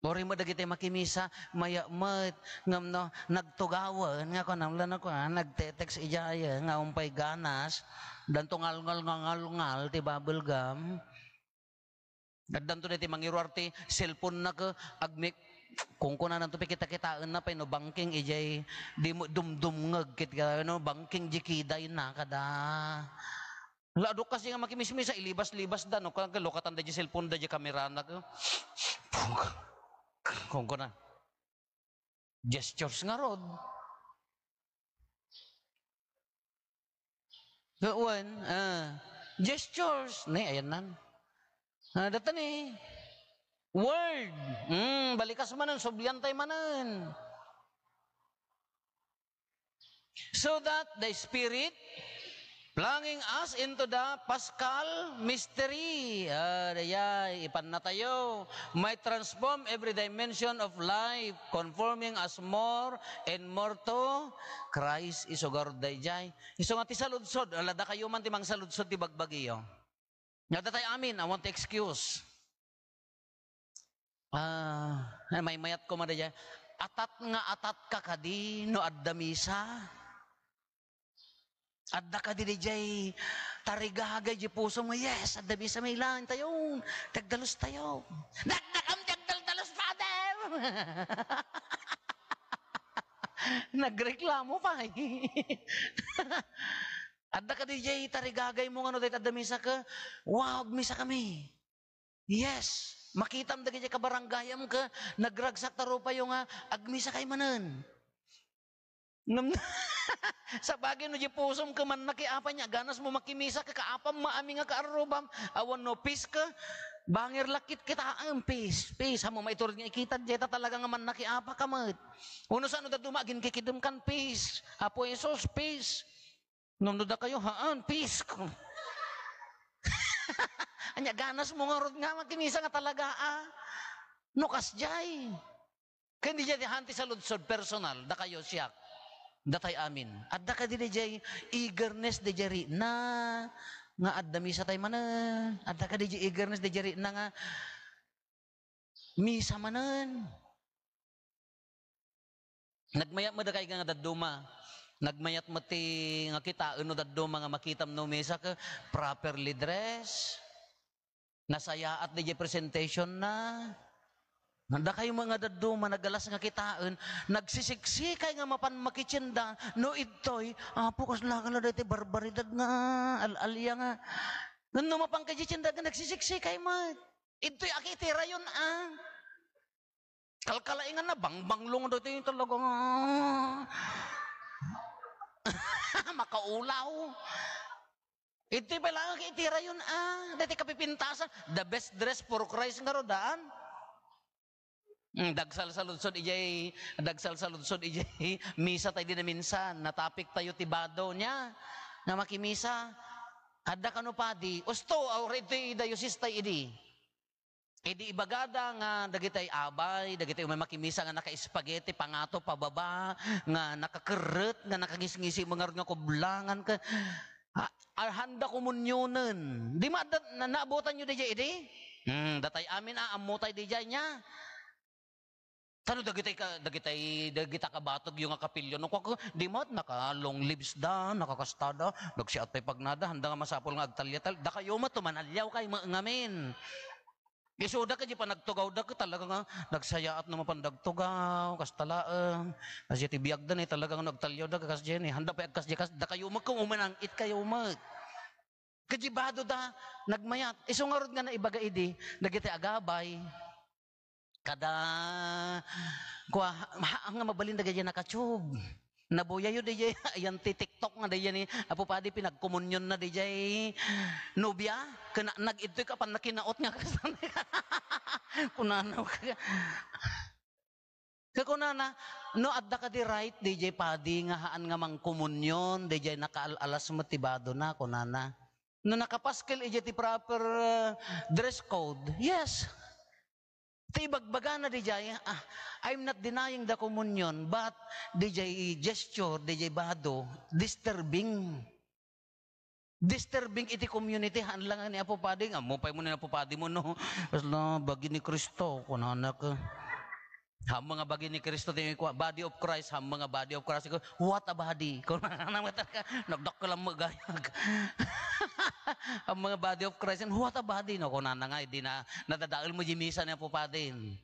Ori mo dagiti makimisa, maya mat, ngam no, nagtugawan, nga ko namlan ako, ha, nagtetext ijaya, nga umpay ganas, danto ngal-ngal, ti bubble gum. Danto diti mangiruarte, cellphone na ka, agmik, kung kuna nang tupi kita kitaan na pa no banking ej eh, di mo dumdumngag kit ka no banking jikiday na kada lado kasi nga makimismis sa ilibas-libas da no kag lokatan da di cellphone da di camera na kung kuna gestures nga rod Gawin, ah, gestures. Ni, ayan nan. Ah, datan eh. Word. Mm, balikas manan, subliantay manan. So that the Spirit plunging us into the Pascal mystery. Uh, ah, yeah, ipan na tayo. Might transform every dimension of life, conforming us more and more to Christ iso dayjay. Iso nga ti saludsod, alada kayo man ti mang saludsod ti bagbagiyo. Nga datay amin, I want excuse. Ah, may mayat ko madaya. Atat nga atat ka kadi no adda misa. Adda ka di jay tarigahagay di puso mo. Yes, adda misa may lang tayo. Tagdalos tayo. Nagdakam tagdaldalos, Father! Nagreklamo pa eh. adda ka di jay tarigahagay mo nga no dahit adda misa ka. Wow, misa kami. Yes. Makitam dagiti kabaranggayam ka, nagragsak taro pa yung nga, ah, agmisa kay manan. Nam sa bagay no pusom ka man nakiapa niya, ganas mo makimisa ka, kaapam maami nga kaarubam, awan no peace ka, bangir lakit kita ang ah, peace, peace, hamo maiturod nga ikita, jeta talaga nga man nakiapa ka mat. Uno sa ano dadumagin, kikidum kan peace, apo Jesus, peace. Nung da kayo, haan, ah, peace. Anya ganas mo nga rod nga makinisa nga talaga ah. No jay. Kaya di jadi hanti sa ludsod personal, da kayo siyak. Datay amin. At da ka di jay eagerness de jari na nga adda misa tay manan. At da ka di jay eagerness de jari na nga misa manan. Nagmayat mo da kay nga daduma. Nagmayat mati nga kita ano daduma nga makitam no misa ka properly dress. Nasaya at DJ presentation na. Nanda kayo mga daduma, nagalas nga kitaan, nagsisiksikay nga mapan makitsinda, no itoy, apo ah, kas lang na dati barbaridad nga, alalya nga. Nando mapang kajitsinda nga nagsisiksikay ma. Ito'y akitira yun ah. Kalkalaingan na, bangbanglong dito yung talaga nga. Makaulaw. Iti pa lang itira yun ah. Dati kapipintasan. The best dress for Christ nga rodaan. Mm, dagsal sa lunsod ijay, dagsal sa lunsod ijay, misa tayo din na minsan, natapik tayo tibado niya, na makimisa, adda kano pa di, usto, aur ito idayosis tayo idi. Idi ibagada nga dagitay abay, dagitay umay makimisa nga naka-spaghetti, pangato, pababa, nga nakakerut, nga nakagisngisi, mga nga kublangan ka arhanda komunyonan. Di ma, dat, na, naabutan nyo dijay Hmm, datay amin ah, amutay dijay niya. Tano dagitay ka dagitay dagita ka batog yung kapilyo no kwak di mat naka long lips da nakakastada dagsi at pay pagnada handa nga masapol nga agtalyatal da kayo alyaw kay ngamin Gisuda ka di pa nagtugaw da ka talaga nga nagsayaat na mapandagtugaw kas talaang kas di biyag da ni talagang nagtalyaw da kas di handa pa kas di kas da kayo mag umanang it kayo mag kajibado da nagmayat isungarod nga na ibaga idi nagiti agabay kada kwa nga mabalin da gadi nakatube Nabuya yun, DJ. Ayan, titiktok nga, DJ. Apo pa, di pinagkomunyon na, DJ. Nubia, kana, nag-itoy ka, panakinaot nga ka sa Kunanaw ka. Kakunana, no, adda ka di right, DJ Padi, nga haan nga mang komunyon, DJ nakaalalas tibado na, kunana. No, nakapaskil, DJ e ti proper uh, dress code. Yes bagbaga na DJ, ah, I'm not denying the communion, but DJ gesture, DJ bado, disturbing. Disturbing iti community, hanlangan ni Apo Padi, nga, mupay mo na Apo Padi mo, no? Basta, bagi ni Kristo, kunanak, ah. Ham mga bagi ni Kristo din ko body of Christ ham mga body of Christ ko what a body ko namata ka nagdok ko lang magay ang mga body of Christ and what a body no ko na nga di na nadadaol mo jimisa na pupadin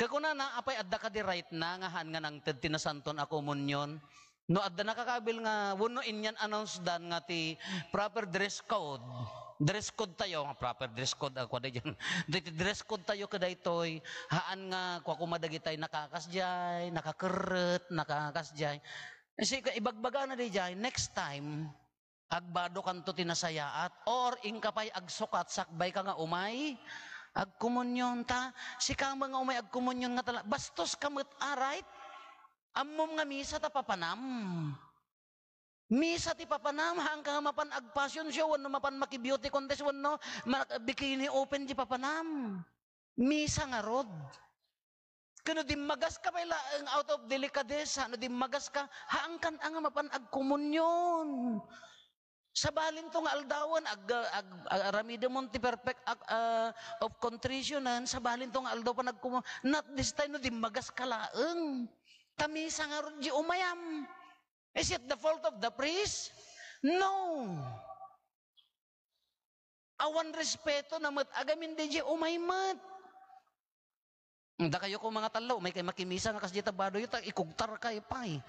Kako na na apay adda ka di right na nga han nga nang tinasanton ako munyon no adda nakakabil nga wuno inyan announce dan nga ti proper dress code dress code tayo nga proper dress code ako day dyan dito dress code tayo kada itoy haan nga kwa kumadagitay nakakasjay nakakerut nakakasjay kasi eh, ibagbaga na diyan next time agbado kanto tinasayaat or inkapay agsukat sakbay ka nga umay agkomunyon ta si ka mga umay agkomunyon nga tala bastos kamot arait amom nga misa ta papanam Misa ti papanam hanggang mapan agpasyon siya, wano mapan maki-beauty contest, wano bikini open ti papanam. Misa nga rod. Kano di magas ka may ang out of delicadeza, ano di magas ka, haangkan ang mapan agkomunyon. Sa balintong aldawan, ag, ag, ag ramido mong ti perfect ag, uh, ah, of contrition, sa balintong aldaw pa nagkumunyon. Not this time, no di magas ka laeng. Tamisa nga rod di umayam. Is it the fault of the priest? No. Awan respeto na mat agamin DJ umay mat. Da kayo ko mga talaw, may kay makimisa nga kasdita bado yuta, ikugtar kay pay.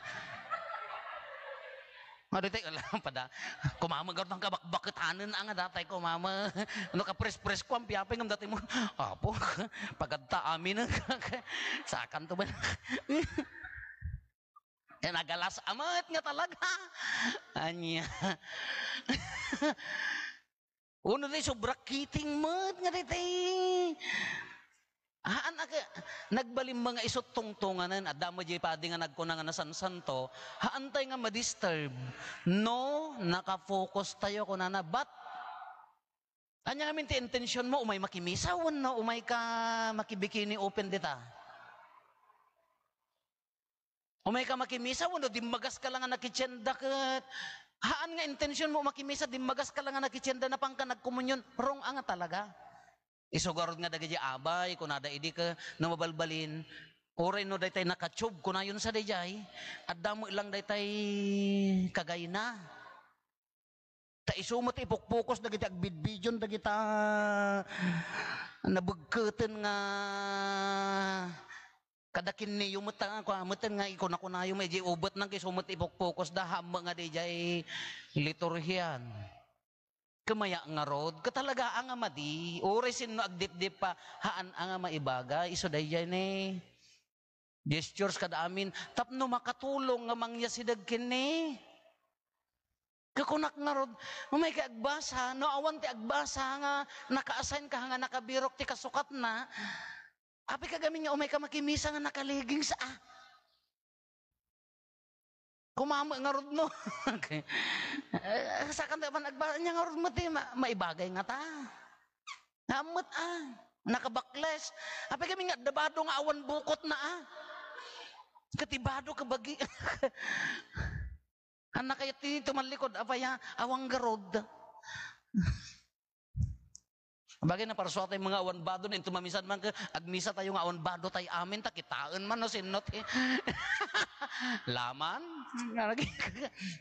Ano tayo, alam pa da, kumama garot ang kabakbakit hanin ang datay ko, mama. Ano ka pres-pres ko ang piyapay ng datay mo. Apo, pagkanta amin ang sakan to ba? Eh, nagalas amat nga talaga. Anya. Uno di sobra kiting mat nga dito. Haan ah, nagbalim mga isot tungtunganan at damo di pa nga nagkunangan na sansanto, haan tayo nga madisturb. No, nakafocus tayo kunana, but Anya nga ti intention mo, umay makimisawan na, umay ka makibikini open dita. Umay ka makimisa, wano, dimagas ka lang nga nakitsenda ka. Haan nga intensyon mo makimisa, dimagas ka lang nga nakitsenda na pang ka nagkomunyon. Wrong nga talaga. Isugarod nga dagay abay, kunada idi ka na mabalbalin. Oray no daytay nakatsub, kunayon sa dayjay. At damo ilang daytay kagay na. Ta isumot ipukpukos dagiti agbidbidyon dagita nabugketen nga Kadakin ni yumutang ko amutin nga iko na kunayo may ubot nang kisumot ipokpokus da hamba nga di jay liturhian. Kamaya nga rod, katalaga ang madi urisin no agdipdip pa, haan ang maibaga, iso day ni. Gestures kada amin, tapno makatulong nga mangya mangyasidag kini. Kakunak nga rod, umay ka agbasa, no awan ti agbasa nga, naka-assign ka nga nakabirok ti kasukat na, Api kagamin nga, umay ka oh, makimisa nga nakaliging sa ah. Kumama nga rod mo. okay. Eh, sa kanta pa nagbasa niya nga rod mo, ti, ma, maibagay nga ta. Hamot ah. Nakabakles. Api kami nga, dabado nga awan bukot na ah. Katibado bagi. Anak kayo tinito malikod, apaya awang garod. Ang bagay na para sa tayong mga awan bado na ito mamisan man ka, at misa tayo nga awan bado tayo amin, ta kitaan man no, sinot eh. Laman,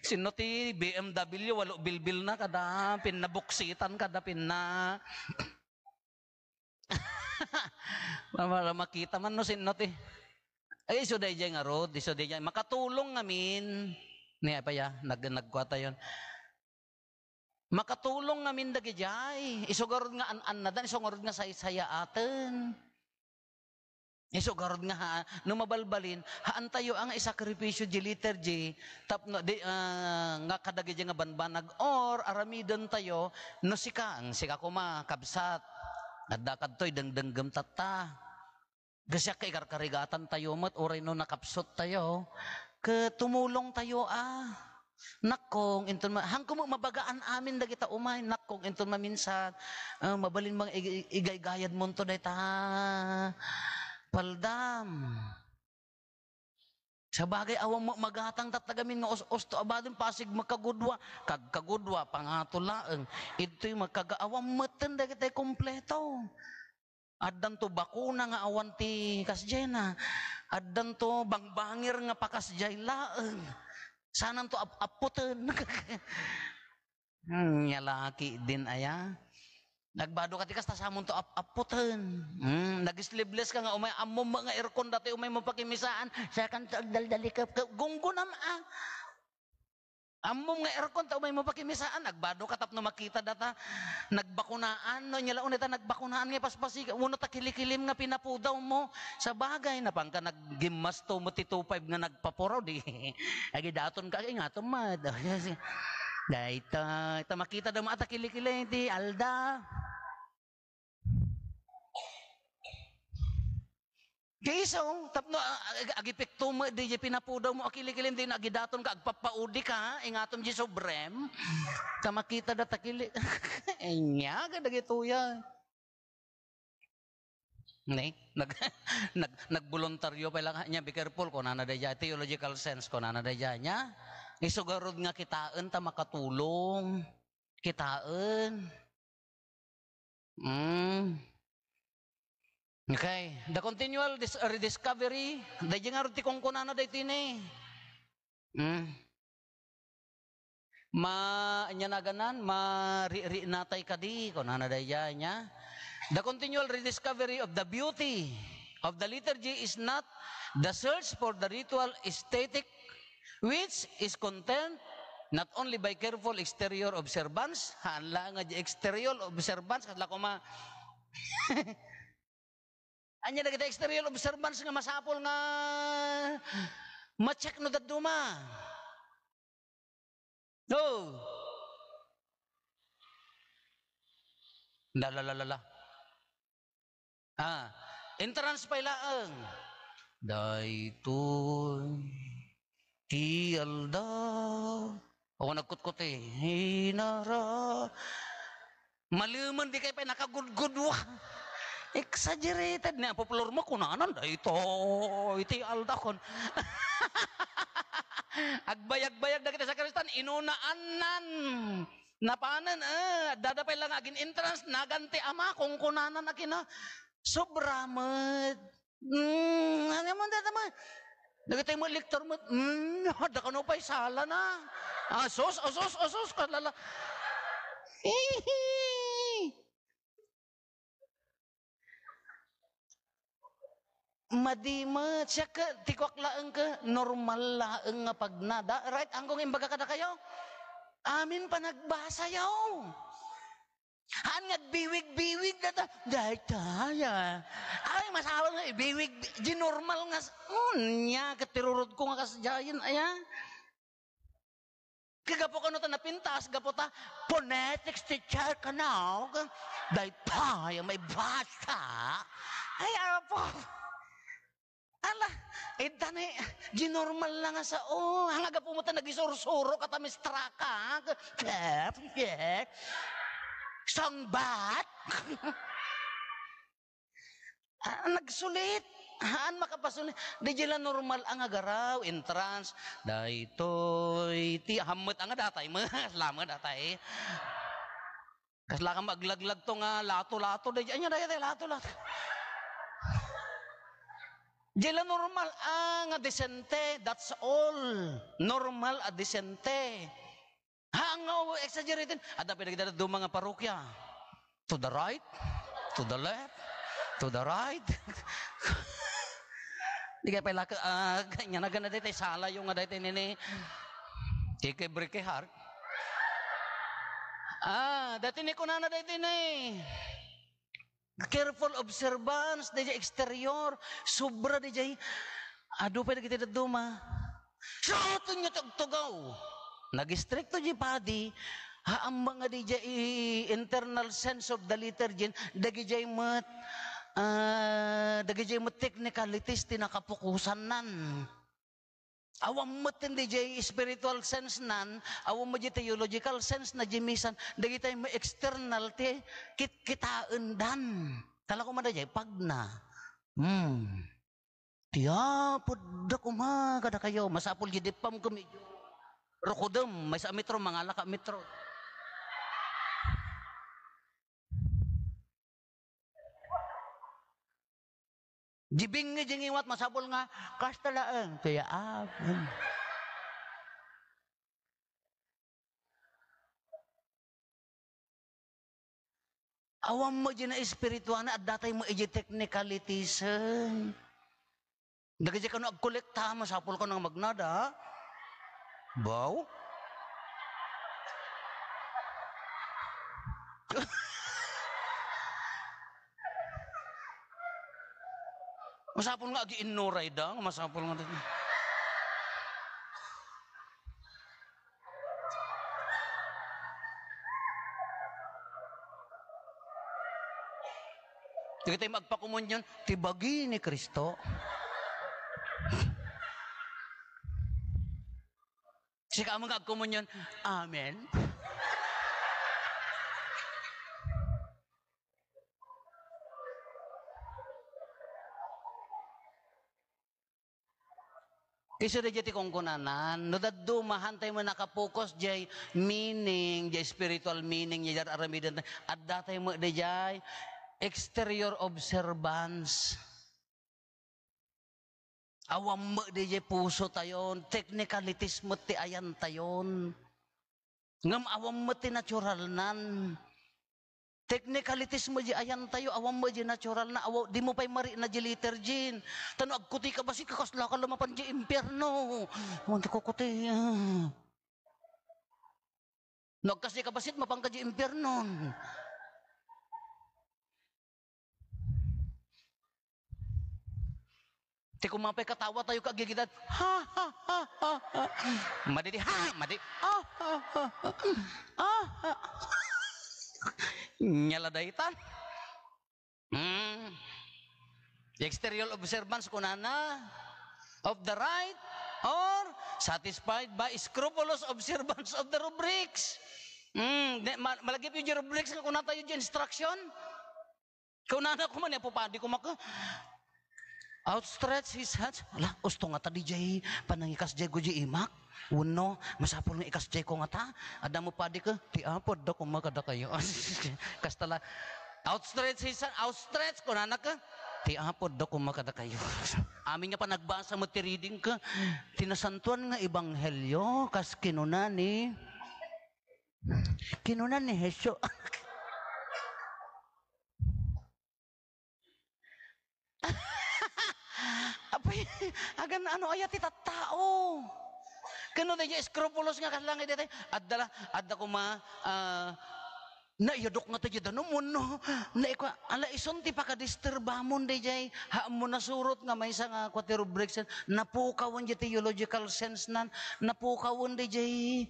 sinot eh, BMW, walo bilbil na kada, pinabuksitan kada, pinna. para makita man no, sinot eh. Ay, so day nga road, so day makatulong namin. Niya pa ya, nag, nagkuha tayo. Makatulong nga namin dagijay. Isugarod nga an-an na dan, isugarod nga saysaya atin. Isugarod nga ha, numabalbalin, haan tayo ang isakripisyo di liturgy, tap no, di, uh, nga kadagijay nga banbanag, or aramidon tayo, no sikan, sika kuma, kabsat, nadakad to'y dangdanggam tata. Gasya kay karkarigatan tayo mat, oray no nakapsot tayo, katumulong tayo ah. Nakong inton hangko mo mabagaan amin dagita umay nakong inton maminsan uh, ah, mabalin bang igaygayad mo to dayta paldam. Sa bagay awang mo magatang tatagamin nga os-osto abadin pasig makagudwa kag kagudwa pangatulaeng ito'y makagaawang meten dagiti kompleto. Addan to bakuna nga awan ti kasjena. Addan to bangbangir nga pakasjay laeng. Sanam to ap aputan. hmm, yalaki din aya. Nagbado ka tikas, tasamon to ap aputan. Hmm, nagislibles ka nga, umay ammo mga aircon dati, umay mo pakimisaan. Sa kan daldali ka, gunggunam ah. Amom nga aircon, tao may mapakimisaan. Nagbado katap no makita data. Nagbakunaan no niya laon ita nagbakunaan nga paspasi. Uno ta kilikilim nga pinapudaw mo sa bagay na pangka naggimas to mo tito five nga nagpapuraw di. Agi daton ka kay ngaton ma. Daita, ita makita daw ta kilikilay di alda. Gaysaw, tapno ah, agipikto mo, di pinapudaw mo, akili din, agidaton ka, agpapaudi ka, ingatom di sobrem, kamakita da takili. Enya, kadagituya. Nay, nag, nag, nagboluntaryo pa lang niya, be careful, kung nanadaya, theological sense, kung nanadaya niya, isugarod nga kitaan ta makatulong, kitaan. Mm. Okay. The continual dis- rediscovery, dahil nga rin kong kunana dahil tini. Hmm. Ma, nya naganan, ma, ri, natay ka di, kunana dahil niya. The continual rediscovery of the beauty of the liturgy is not the search for the ritual aesthetic which is content not only by careful exterior observance, hala nga exterior observance, hala ko ma, Anya dagiti exterior observance nga masapol nga ma-check no daduma. No. La la la la la. Ah, entrance pa ilaang. Daytoy ti alda. O nagkutkot eh. Hinara. Maluman di kay pa nakagudgudwa. Exaggerated na. Popular mo kunanan da ito. Iti aldakon. Agbayag-bayag na kita sa Kristan. Inunaan nan. Napanan. Eh. Dadapay lang agin entrance. Naganti ama kung kunanan na kina. Sobramat. Mm, ano mo dadamay? Nagitay mo lector mo. Mm, hada ka no pa isala na. Asos, asos, asos. Kalala. Hihi. madima siya ka, tikwak laang ka, normal laang nga pagnada. Right? Angkong imbaga kada kayo? Amin pa nagbasa yaw. Han nga biwig-biwig na ta. Dahil taya. Ah. Ay, masawa nga, biwig, di normal nga. Unya, katirurod ko nga kasjayan, aya. Kagapo ka no ta napintas, gapo ta, phonetics teacher ka na. Oh. Dahil taya, may basa. Ay, ano po. Ala, eh dani, di normal lang sa, oh, hanggang pumunta nagisursuro kata mistraka. Kep, kep. Sangbat. ah, nagsulit. Haan makapasulit. Di jila normal ang agaraw, entrance. Daytoy, ti hamot ang datay mo. Salamat datay. Kasla ka maglaglag to nga, lato-lato. Di, anya, datay, lato-lato. Di la normal ang ah, adesente, that's all. Normal a adesente. Hangaw, oh, exaggerated. At dapat nagdala do mga parokya. To the right, to the left, to the right. Di kaya pala, uh, ganyan na gana dito, sala yung nga dito nini. Kike break heart. Ah, dati ni kunana dito ni. Careful observance di exterior, sobra di jay. Ado pa kita duma. Shoto nyo tagtugaw. Nag-stricto di padi, haambang nga di jay internal sense of the liturgy, dagi jay mat, uh, dagi jay mat technicalities tinakapukusan nan. Awang matindi jay spiritual sense nan, awang mo theological sense na jimisan, dagitay mo external ti kit kitaan dan. Tala ko man jay pag na. Hmm. Tiya pud ko kada kayo masapul gidipam kami. Rokodem may sa metro mangalaka ka metro. Jibing nga jingiwat masabul nga kastalaang kaya amin. Awam mo jina espirituan nah, at datay mo iji technicalities. Dagaja ka no kolekta masabul ka ng magnada. Baw? Masapul nga agi inuray da, masapul nga dito. Di tayo magpakumunyon, tibagi ni Kristo. Sika mga agkumunyon, Amen. Amen. Isuri jati kong kunanan, no daddu mahantay mo nakapokus jay meaning, jay spiritual meaning, jay aramidan, at datay mo di jay exterior observance. Awam mo jay puso tayon, technicalities mo ti ayan tayon. Ngam awam mo ti natural nan. Technicalities mo di ayan tayo, awan mo di natural na awaw, di mo pa'y mari na di liter jin. Tano agkuti ka ba si kakasla ka lumapan di impyerno. Awan ko kuti. Ah. Nagkasi ka ba si mapangka di impyerno. ko mapay katawa tayo kagigitan. Ha, ha, ha, ha, ha. di ha, madidi. Ha, ha, ha, ha. Ha, ha, ha. Nyaladaitan. Hmm. exterior observance kunana of the right or satisfied by scrupulous observance of the rubrics. Hmm. Malagip yung rubrics kung nata yung instruction. Kung nana ko man, po eh, pa, ko maka, Outstretched his hands. Ala, usto nga ta di jay panangikas jay guji imak. Uno, masapul nga ikas jay ko nga ta. Ada mo padi ka, ti apo da kung makada kayo. Kastala, outstretched his hands. Outstretched ko nanak ka. Ti apo da kung makada kayo. Amin nga pa nagbasa mo ti reading ka. Tinasantuan nga ebanghelyo kas kinunan ni kinunan ni Hesyo. Apay, hagan ano ayat ita tao. Kano na yung skrupulos nga kaslangit ita. At adda at da kuma, ah, na iyadok nga tayo da namun, no? Na ikwa, ala ison ti pakadisturba mo na jay, haan mo nasurot nga may isang uh, kwatero breaks, jay theological sense nan, napukawon na jay,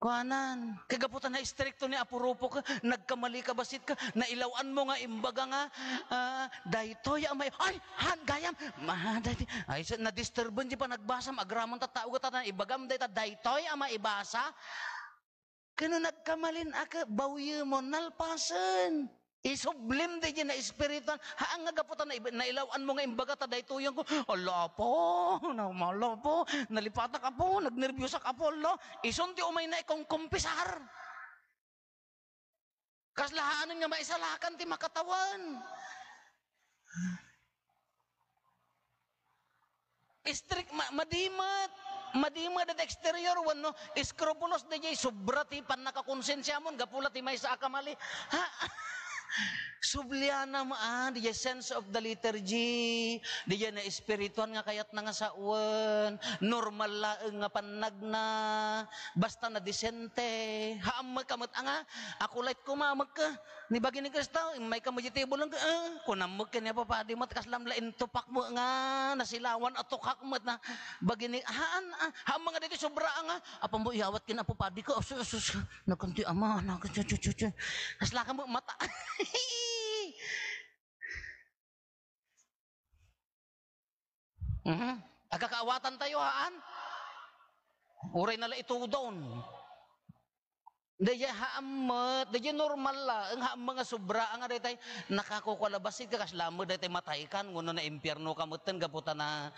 Kuanan, kagaputan na istrikto ni Apurupo ka, nagkamali ka basit ka, nailawaan mo nga imbaga nga, uh, daytoy amay, ay, han, gayam, mahadati, ay, so, na-disturban di pa, nagbasa, agramon ta, tao ta, ibagam day ta, daytoy amay, ibasa, kano nagkamalin aka, bawyo mo, nalpasan. Isublim di na espiritan. Haang nga gaputan na nailawan mo nga imbaga ta daytoyan ko. Ala po, namala po, nalipata ka po, nagnerbiyosa ka po, ala. Isunti umay na ikong kumpisar. Kaslahaanan nga maisalakan ti makatawan. Istrik, ma madimat. Madimat at exterior one, no? Iskropulos de jay, sobra ti pan nakakonsensya mon gapula ti may sa akamali. Ha? Subliyana maan, the sense of the liturgy, diya na espirituan nga kayat na nga sawan, normal laeng eh, nga panagna, basta na disente, haamag kamat nga, ako light kumamag ka, ni bagi ni Kristo, eh, may kamajitibol lang ah, eh, kunamag ka niya papadi mat, kaslam lain tupak mo nga, nasilawan at tukak mat na, bagi ni, haan, ah, mga dito sobra nga, apa mo iyawat kinapapadi ko, asus, oh, asus, nagkanti ama, nagkanti, kasla ka mo, mata, mm-hmm. tayo, haan? Uray nala ito doon. Daya haamat, daya normal la, ang haam mga sobra, ang aday tayo, nakakukwalabasid ka, kaslamod, day tayo matay kan, nguno na impyerno kamutan, gaputa na,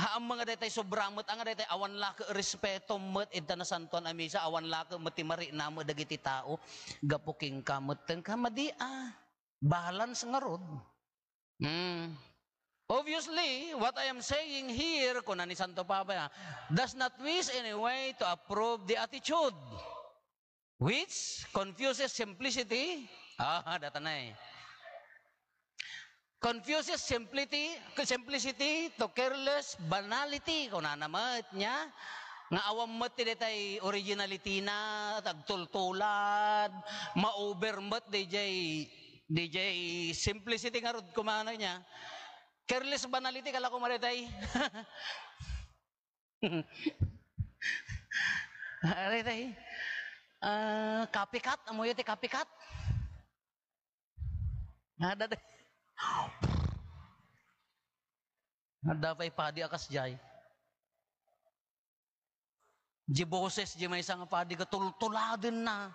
ang mga detay sobramot ang detay awan laki respeto met idta na santuan amisa awan laki matimari namo dagiti tao gapuking kamot ten kamadi ah balance nga rod. Hmm. Obviously, what I am saying here, kung ni Santo Papa, does not wish any way to approve the attitude which confuses simplicity. Ah, data na eh. Confuses simplicity, simplicity to careless banality. Kung nanamat niya, nga awam mat ti detay originality na, tagtultulad, ma-over mat DJ, DJ simplicity nga rod kumano niya. Careless banality kala ko maritay. Aritay. Uh, eh, copycat, amoy ti copycat. Ada deh. Dapat padi akas jay. Di boses, di may isang padi katultuladin na.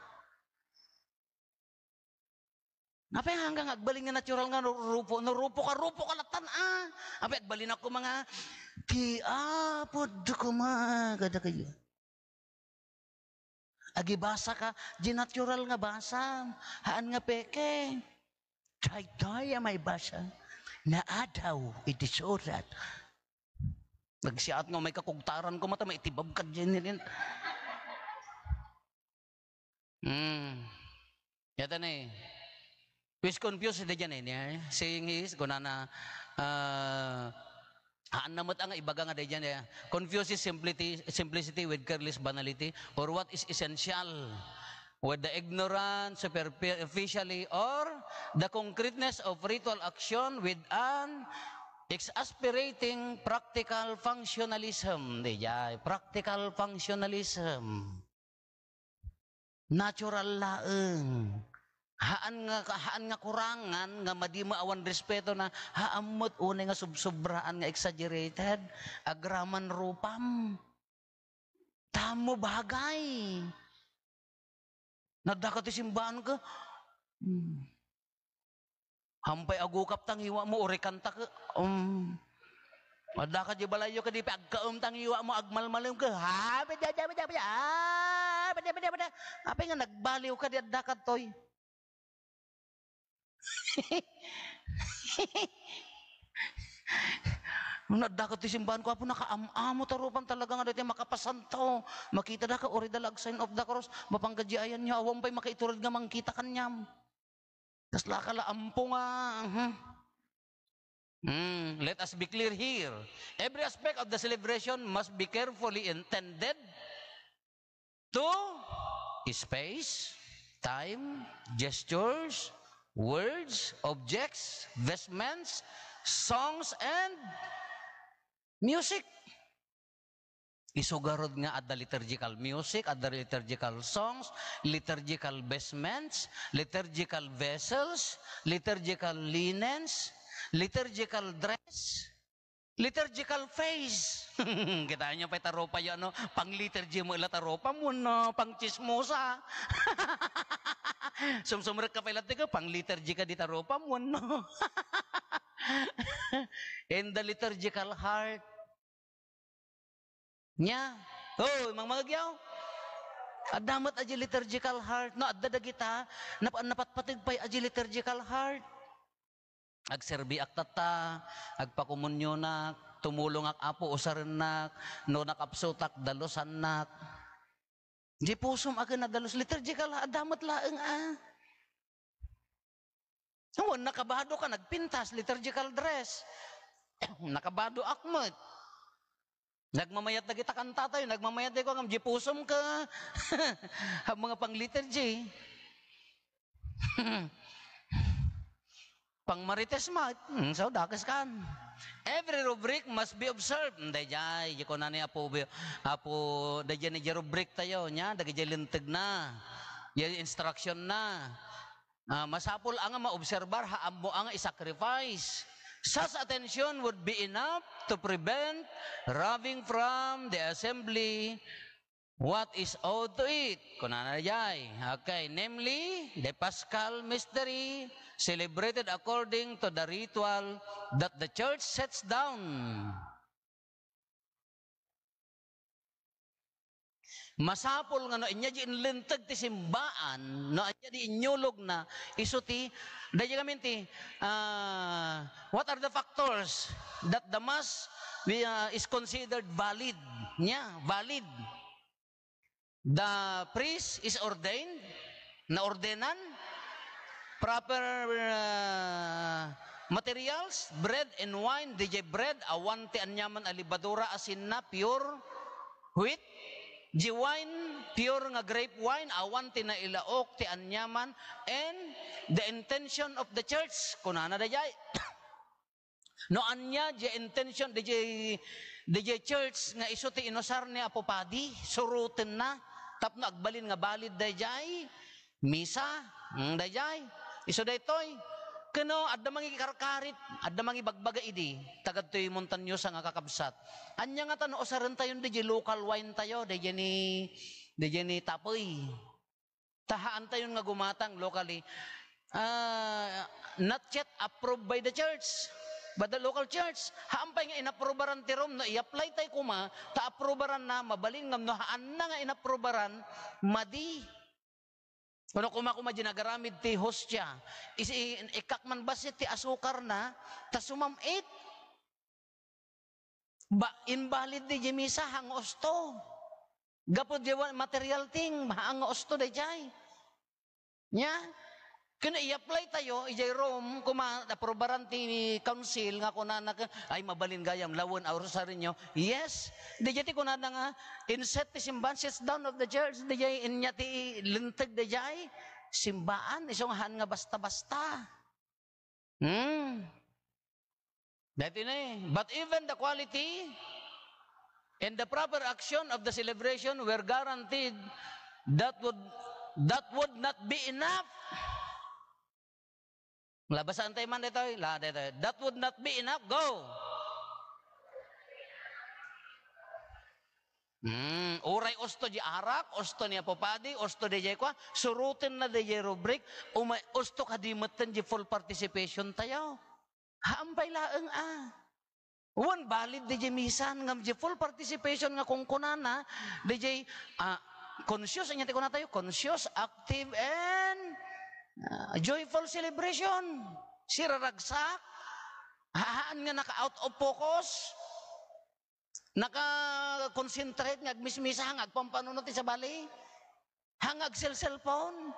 Apay hanggang agbalin nga natural nga rupo, narupo ka, rupo ka latan ah. Apay agbalin ako mga ti kiapod ko magada kayo. Agibasa ka, di natural nga basa, haan nga peke. Taytaya may basa na adaw iti surat. Nagsiat nga may kakugtaran ko mata, may itibab ka dyan rin. Hmm. Yata na eh. Wis confused iti dyan eh. Niya, eh. saying is, kuna na, uh, Haan namot ang ibaga nga dyan eh. Confuse simplicity, simplicity with careless banality or what is essential with the ignorance, superficially, or the concreteness of ritual action with an exasperating practical functionalism. Di practical functionalism. Natural laeng. Eh. Haan nga, haan nga kurangan nga madi maawan respeto na haamot unay nga subsobraan nga exaggerated agraman rupam. Tamo bagay. nadakati simbahan ka. Hmm. Hampay agukap tang hiwa mo urekan ka. Um. Ada ka jebalayo ka di pa agkaum tang mo agmal malum ka. Ha beda beda beda beda. Ah beda beda Apa yang nagbaliw ka di adda toy. Nung nadagat ti simbahan ko, apo nakaamamo tarupan talaga nga dati makapasanto. Makita da ka, ori dalag sign of the cross, mapanggadyayan niya, awang ba'y makaiturad nga mangkita kanyam. Tas lakala ampo nga. uh Mm, let us be clear here. Every aspect of the celebration must be carefully intended to space, time, gestures, words, objects, vestments, songs and music. Isugarod nga at the liturgical music, at the liturgical songs, liturgical vestments, liturgical vessels, liturgical linens, liturgical dress, liturgical face. Kita nyo pa taropa yun, no? Pang liturgy mo ila taropa mo, no? Pang chismosa. Sumsumrek ka pa ila pang liturgy ka di taropa mo, no? in the liturgical heart. Nya. Oh, mga magagyaw. At damat aji liturgical heart. No, at dadagita, nap napatpatigpay aji liturgical heart. Agserbi ak tata, agpakumunyonak, tumulong ak apo usarenak, no nakapsutak dalosanak. Di pusom akin na dalos liturgical, at damat laeng ah. So, nakabado ka, nagpintas, liturgical dress. nakabado akmat. Nagmamayat na kita kanta tayo, nagmamayat na ikaw, jipusom ka. Ang mga pang-liturgy. pang marites ma, hmm, so dakis kan. Every rubric must be observed. Hindi jay, di na ni apo, apo, di jay ni rubric tayo, nya, dagi jay lintag na. Yan instruction na. Uh, masapul ang maobserbar ha mo ang isacrifice. Such attention would be enough to prevent robbing from the assembly what is owed to it. Kunanayay. Okay, namely, the Pascal mystery celebrated according to the ritual that the church sets down. Masapol nga no, inya di ti simbaan, no, inya di inyulog na, iso ti, dahil kami ti, uh, what are the factors that the mass we, uh, ah, is considered valid? Nya, valid. The priest is ordained, na ordenan, proper uh, materials, bread and wine, DJ bread, awante anyaman alibadura, asin na, pure, wheat, Di wine, pure nga grape wine, awan ti ilaok ti anyaman, and the intention of the church, kunana dayay. no anya, the intention, the, the church, nga iso ti inosar ni apopadi, surutin na, tapno agbalin nga balid dayay, misa, mm, dayay, iso daytoy, Kano, at damang ikarkarit, at damang ibagbaga idi, tagad to'y montanyo sa nga kakabsat. Anya nga tanong, osaran tayo, di local wine tayo, di ni, di ni tapoy. Tahaan tayo nga gumatang locally. Uh, not yet approved by the church. But the local church, haampay nga inaprobaran ti Rome, no, i-apply tayo kuma, ta-aprobaran na, mabalin nga, no, haan na nga inaprobaran, madi, Kuno kuma kuma nagaramid ti hostya, isi ikakman basit ti asukar na, ta sumamit. Eh, ba, invalid di jimisa hang osto. Gapod material ting, hang osto di jay. Nya? Kani i-apply tayo, ijay Rome, kuma, aprobaran ti council, nga kuna na, ay mabalin gayam, lawon, auro sa rin Yes, di jati kuna na nga, inset ti simbahan, down of the church, di jay, inya ti lintag, di jay, simbaan, isunghan nga basta-basta. Hmm. Dati na eh. But even the quality and the proper action of the celebration were guaranteed that would that would not be enough Labasan tayo man dito. Eh. Lahat dito. That would not be enough. Go! Hmm, uray osto di arak, osto niya popadi, osto di jay surutin na di jay rubrik, umay, osto kadimetan di full participation tayo. Haampay laeng ah. Wan valid di jay misan, ngam di full participation nga kung kunana, ah. di jay, ah, conscious, anya ko na tayo, conscious, active, and Uh, joyful celebration. Siraragsak. Hahaan nga naka-out of focus. Naka-concentrate, nga mismisa, ngag pampanunot sa bali. Hangag cell cellphone.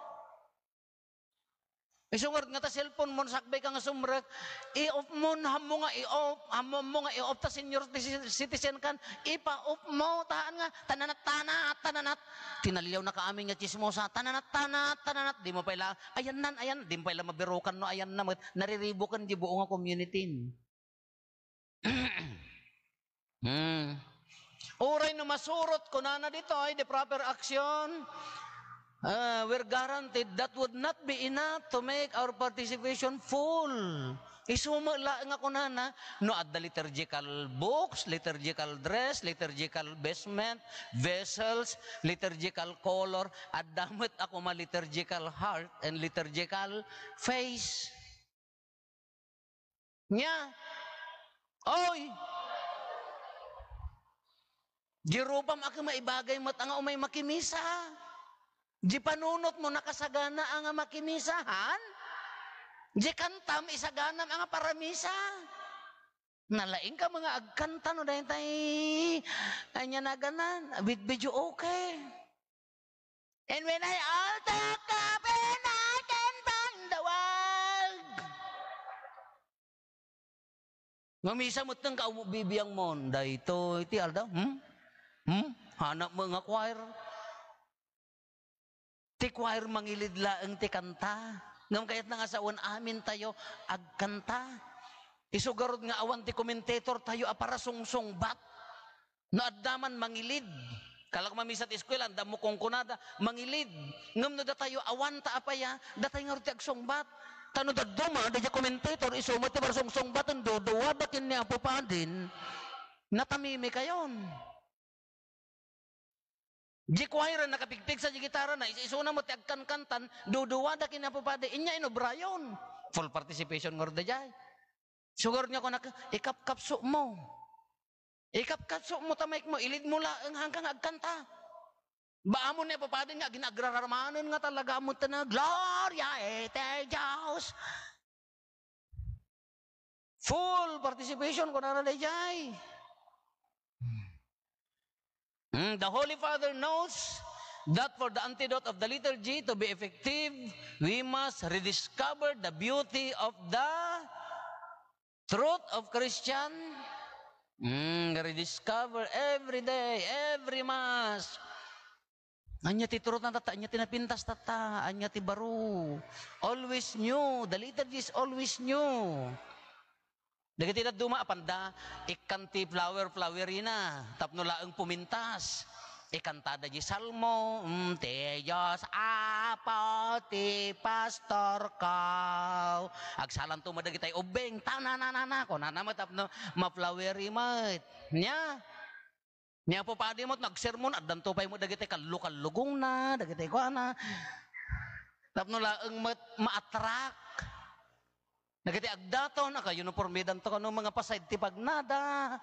Isungard nga ta cellphone mo, sakbay ka nga sumrat, i-off mo na mo nga i-off, hamo mo nga i-off ta senior citizen kan, ipa-off mo, taan nga, tananat, tanat, tananat. Tinaliyaw na kaamin nga chismosa, tananat, tanat, tananat, di mo paila, ayan nan, ayan, di mo paila mabirukan no, ayan na, nariribukan di buong nga community. hmm. Uray na masurot ko na na dito ay the proper action uh, were guaranteed, that would not be enough to make our participation full. Isumalaang ako na na, no, at the liturgical books, liturgical dress, liturgical vestment, vessels, liturgical color, at damit ako ma liturgical heart and liturgical face. Nya, oy, Girupam ako maibagay matanga o may makimisa. Di panunot mo nakasagana ang makinisahan. Di kantam isaganam ang paramisa. Nalaing ka mga agkanta no dahil tayo. Anya na ganan. With video okay. And when I alter cabin, I can bang the world. Ngamisa mo itong kaubibiyang mon. Dahil ito, iti aldaw. Hmm? Hmm? Hanap nga choir. Hmm? Ti choir mangilidlaeng ti kanta. Ngam kayat na nga sawan amin tayo agkanta. Isugarod nga awan ti commentator tayo para sungsong bat. No addaman mangilid. Kalak mamisat iskwela, anda mo kong kunada, mangilid. Ngam no da tayo awan ta apaya, datay nga ti agsongbat. Tano da duma, da commentator, isumat para sungsong bat, ang dodowa, dakin niya po pa din. Natamimi kayon. Di choir na sa gitara na isuna mo ti agkan-kantan duduwada kinapapade inya ino brayon. Full participation ngor da ordayay. Sugar niya ko nak ikapkapso mo. Ikapkapso mo tamayk mo ilid mo lang hanggang agkanta. Baamon niya papade nga ginagraramanon nga talaga mo na Gloria ete Dios. Full participation ko na radayay. Hmm, the Holy Father knows that for the antidote of the liturgy to be effective, we must rediscover the beauty of the truth of Christian. Mm, rediscover every day, every Mass. Anya ti turot na tata, anya ti napintas tata, anya ti baro. Always new. The liturgy is always new. Dagiti duma apanda ikanti flower flower ina tapno laeng pumintas. Ikantada di salmo, mm, Tiyos apo ti pastor kau. Agsalan to madag itay ubeng, tanananana ko, nanamatap no, mafloweri mat. Nya? Nya po padi mo, nagsermon, at danto pa'y mo dagitay kalugong na, dagitay ko na. Tapno laeng mat, ma-attract Nagiti agdaton aka uniformidan to kanu mga pasaid ti pagnada.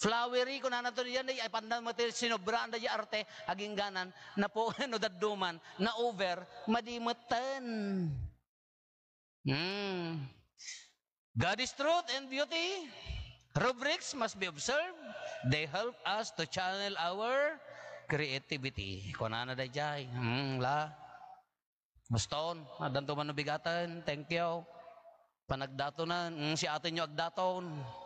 Flowery ko ano na nato diyan eh, ay pandan matil sinobraan da arte aging ganan na po no daduman na over madimatan. Hmm. God is truth and beauty. Rubrics must be observed. They help us to channel our creativity. Kunana ano da jay. Hmm, la. Mustaon, adanto to manubigatan, thank you. Panagdato na, mm, si atin nyo agdaton.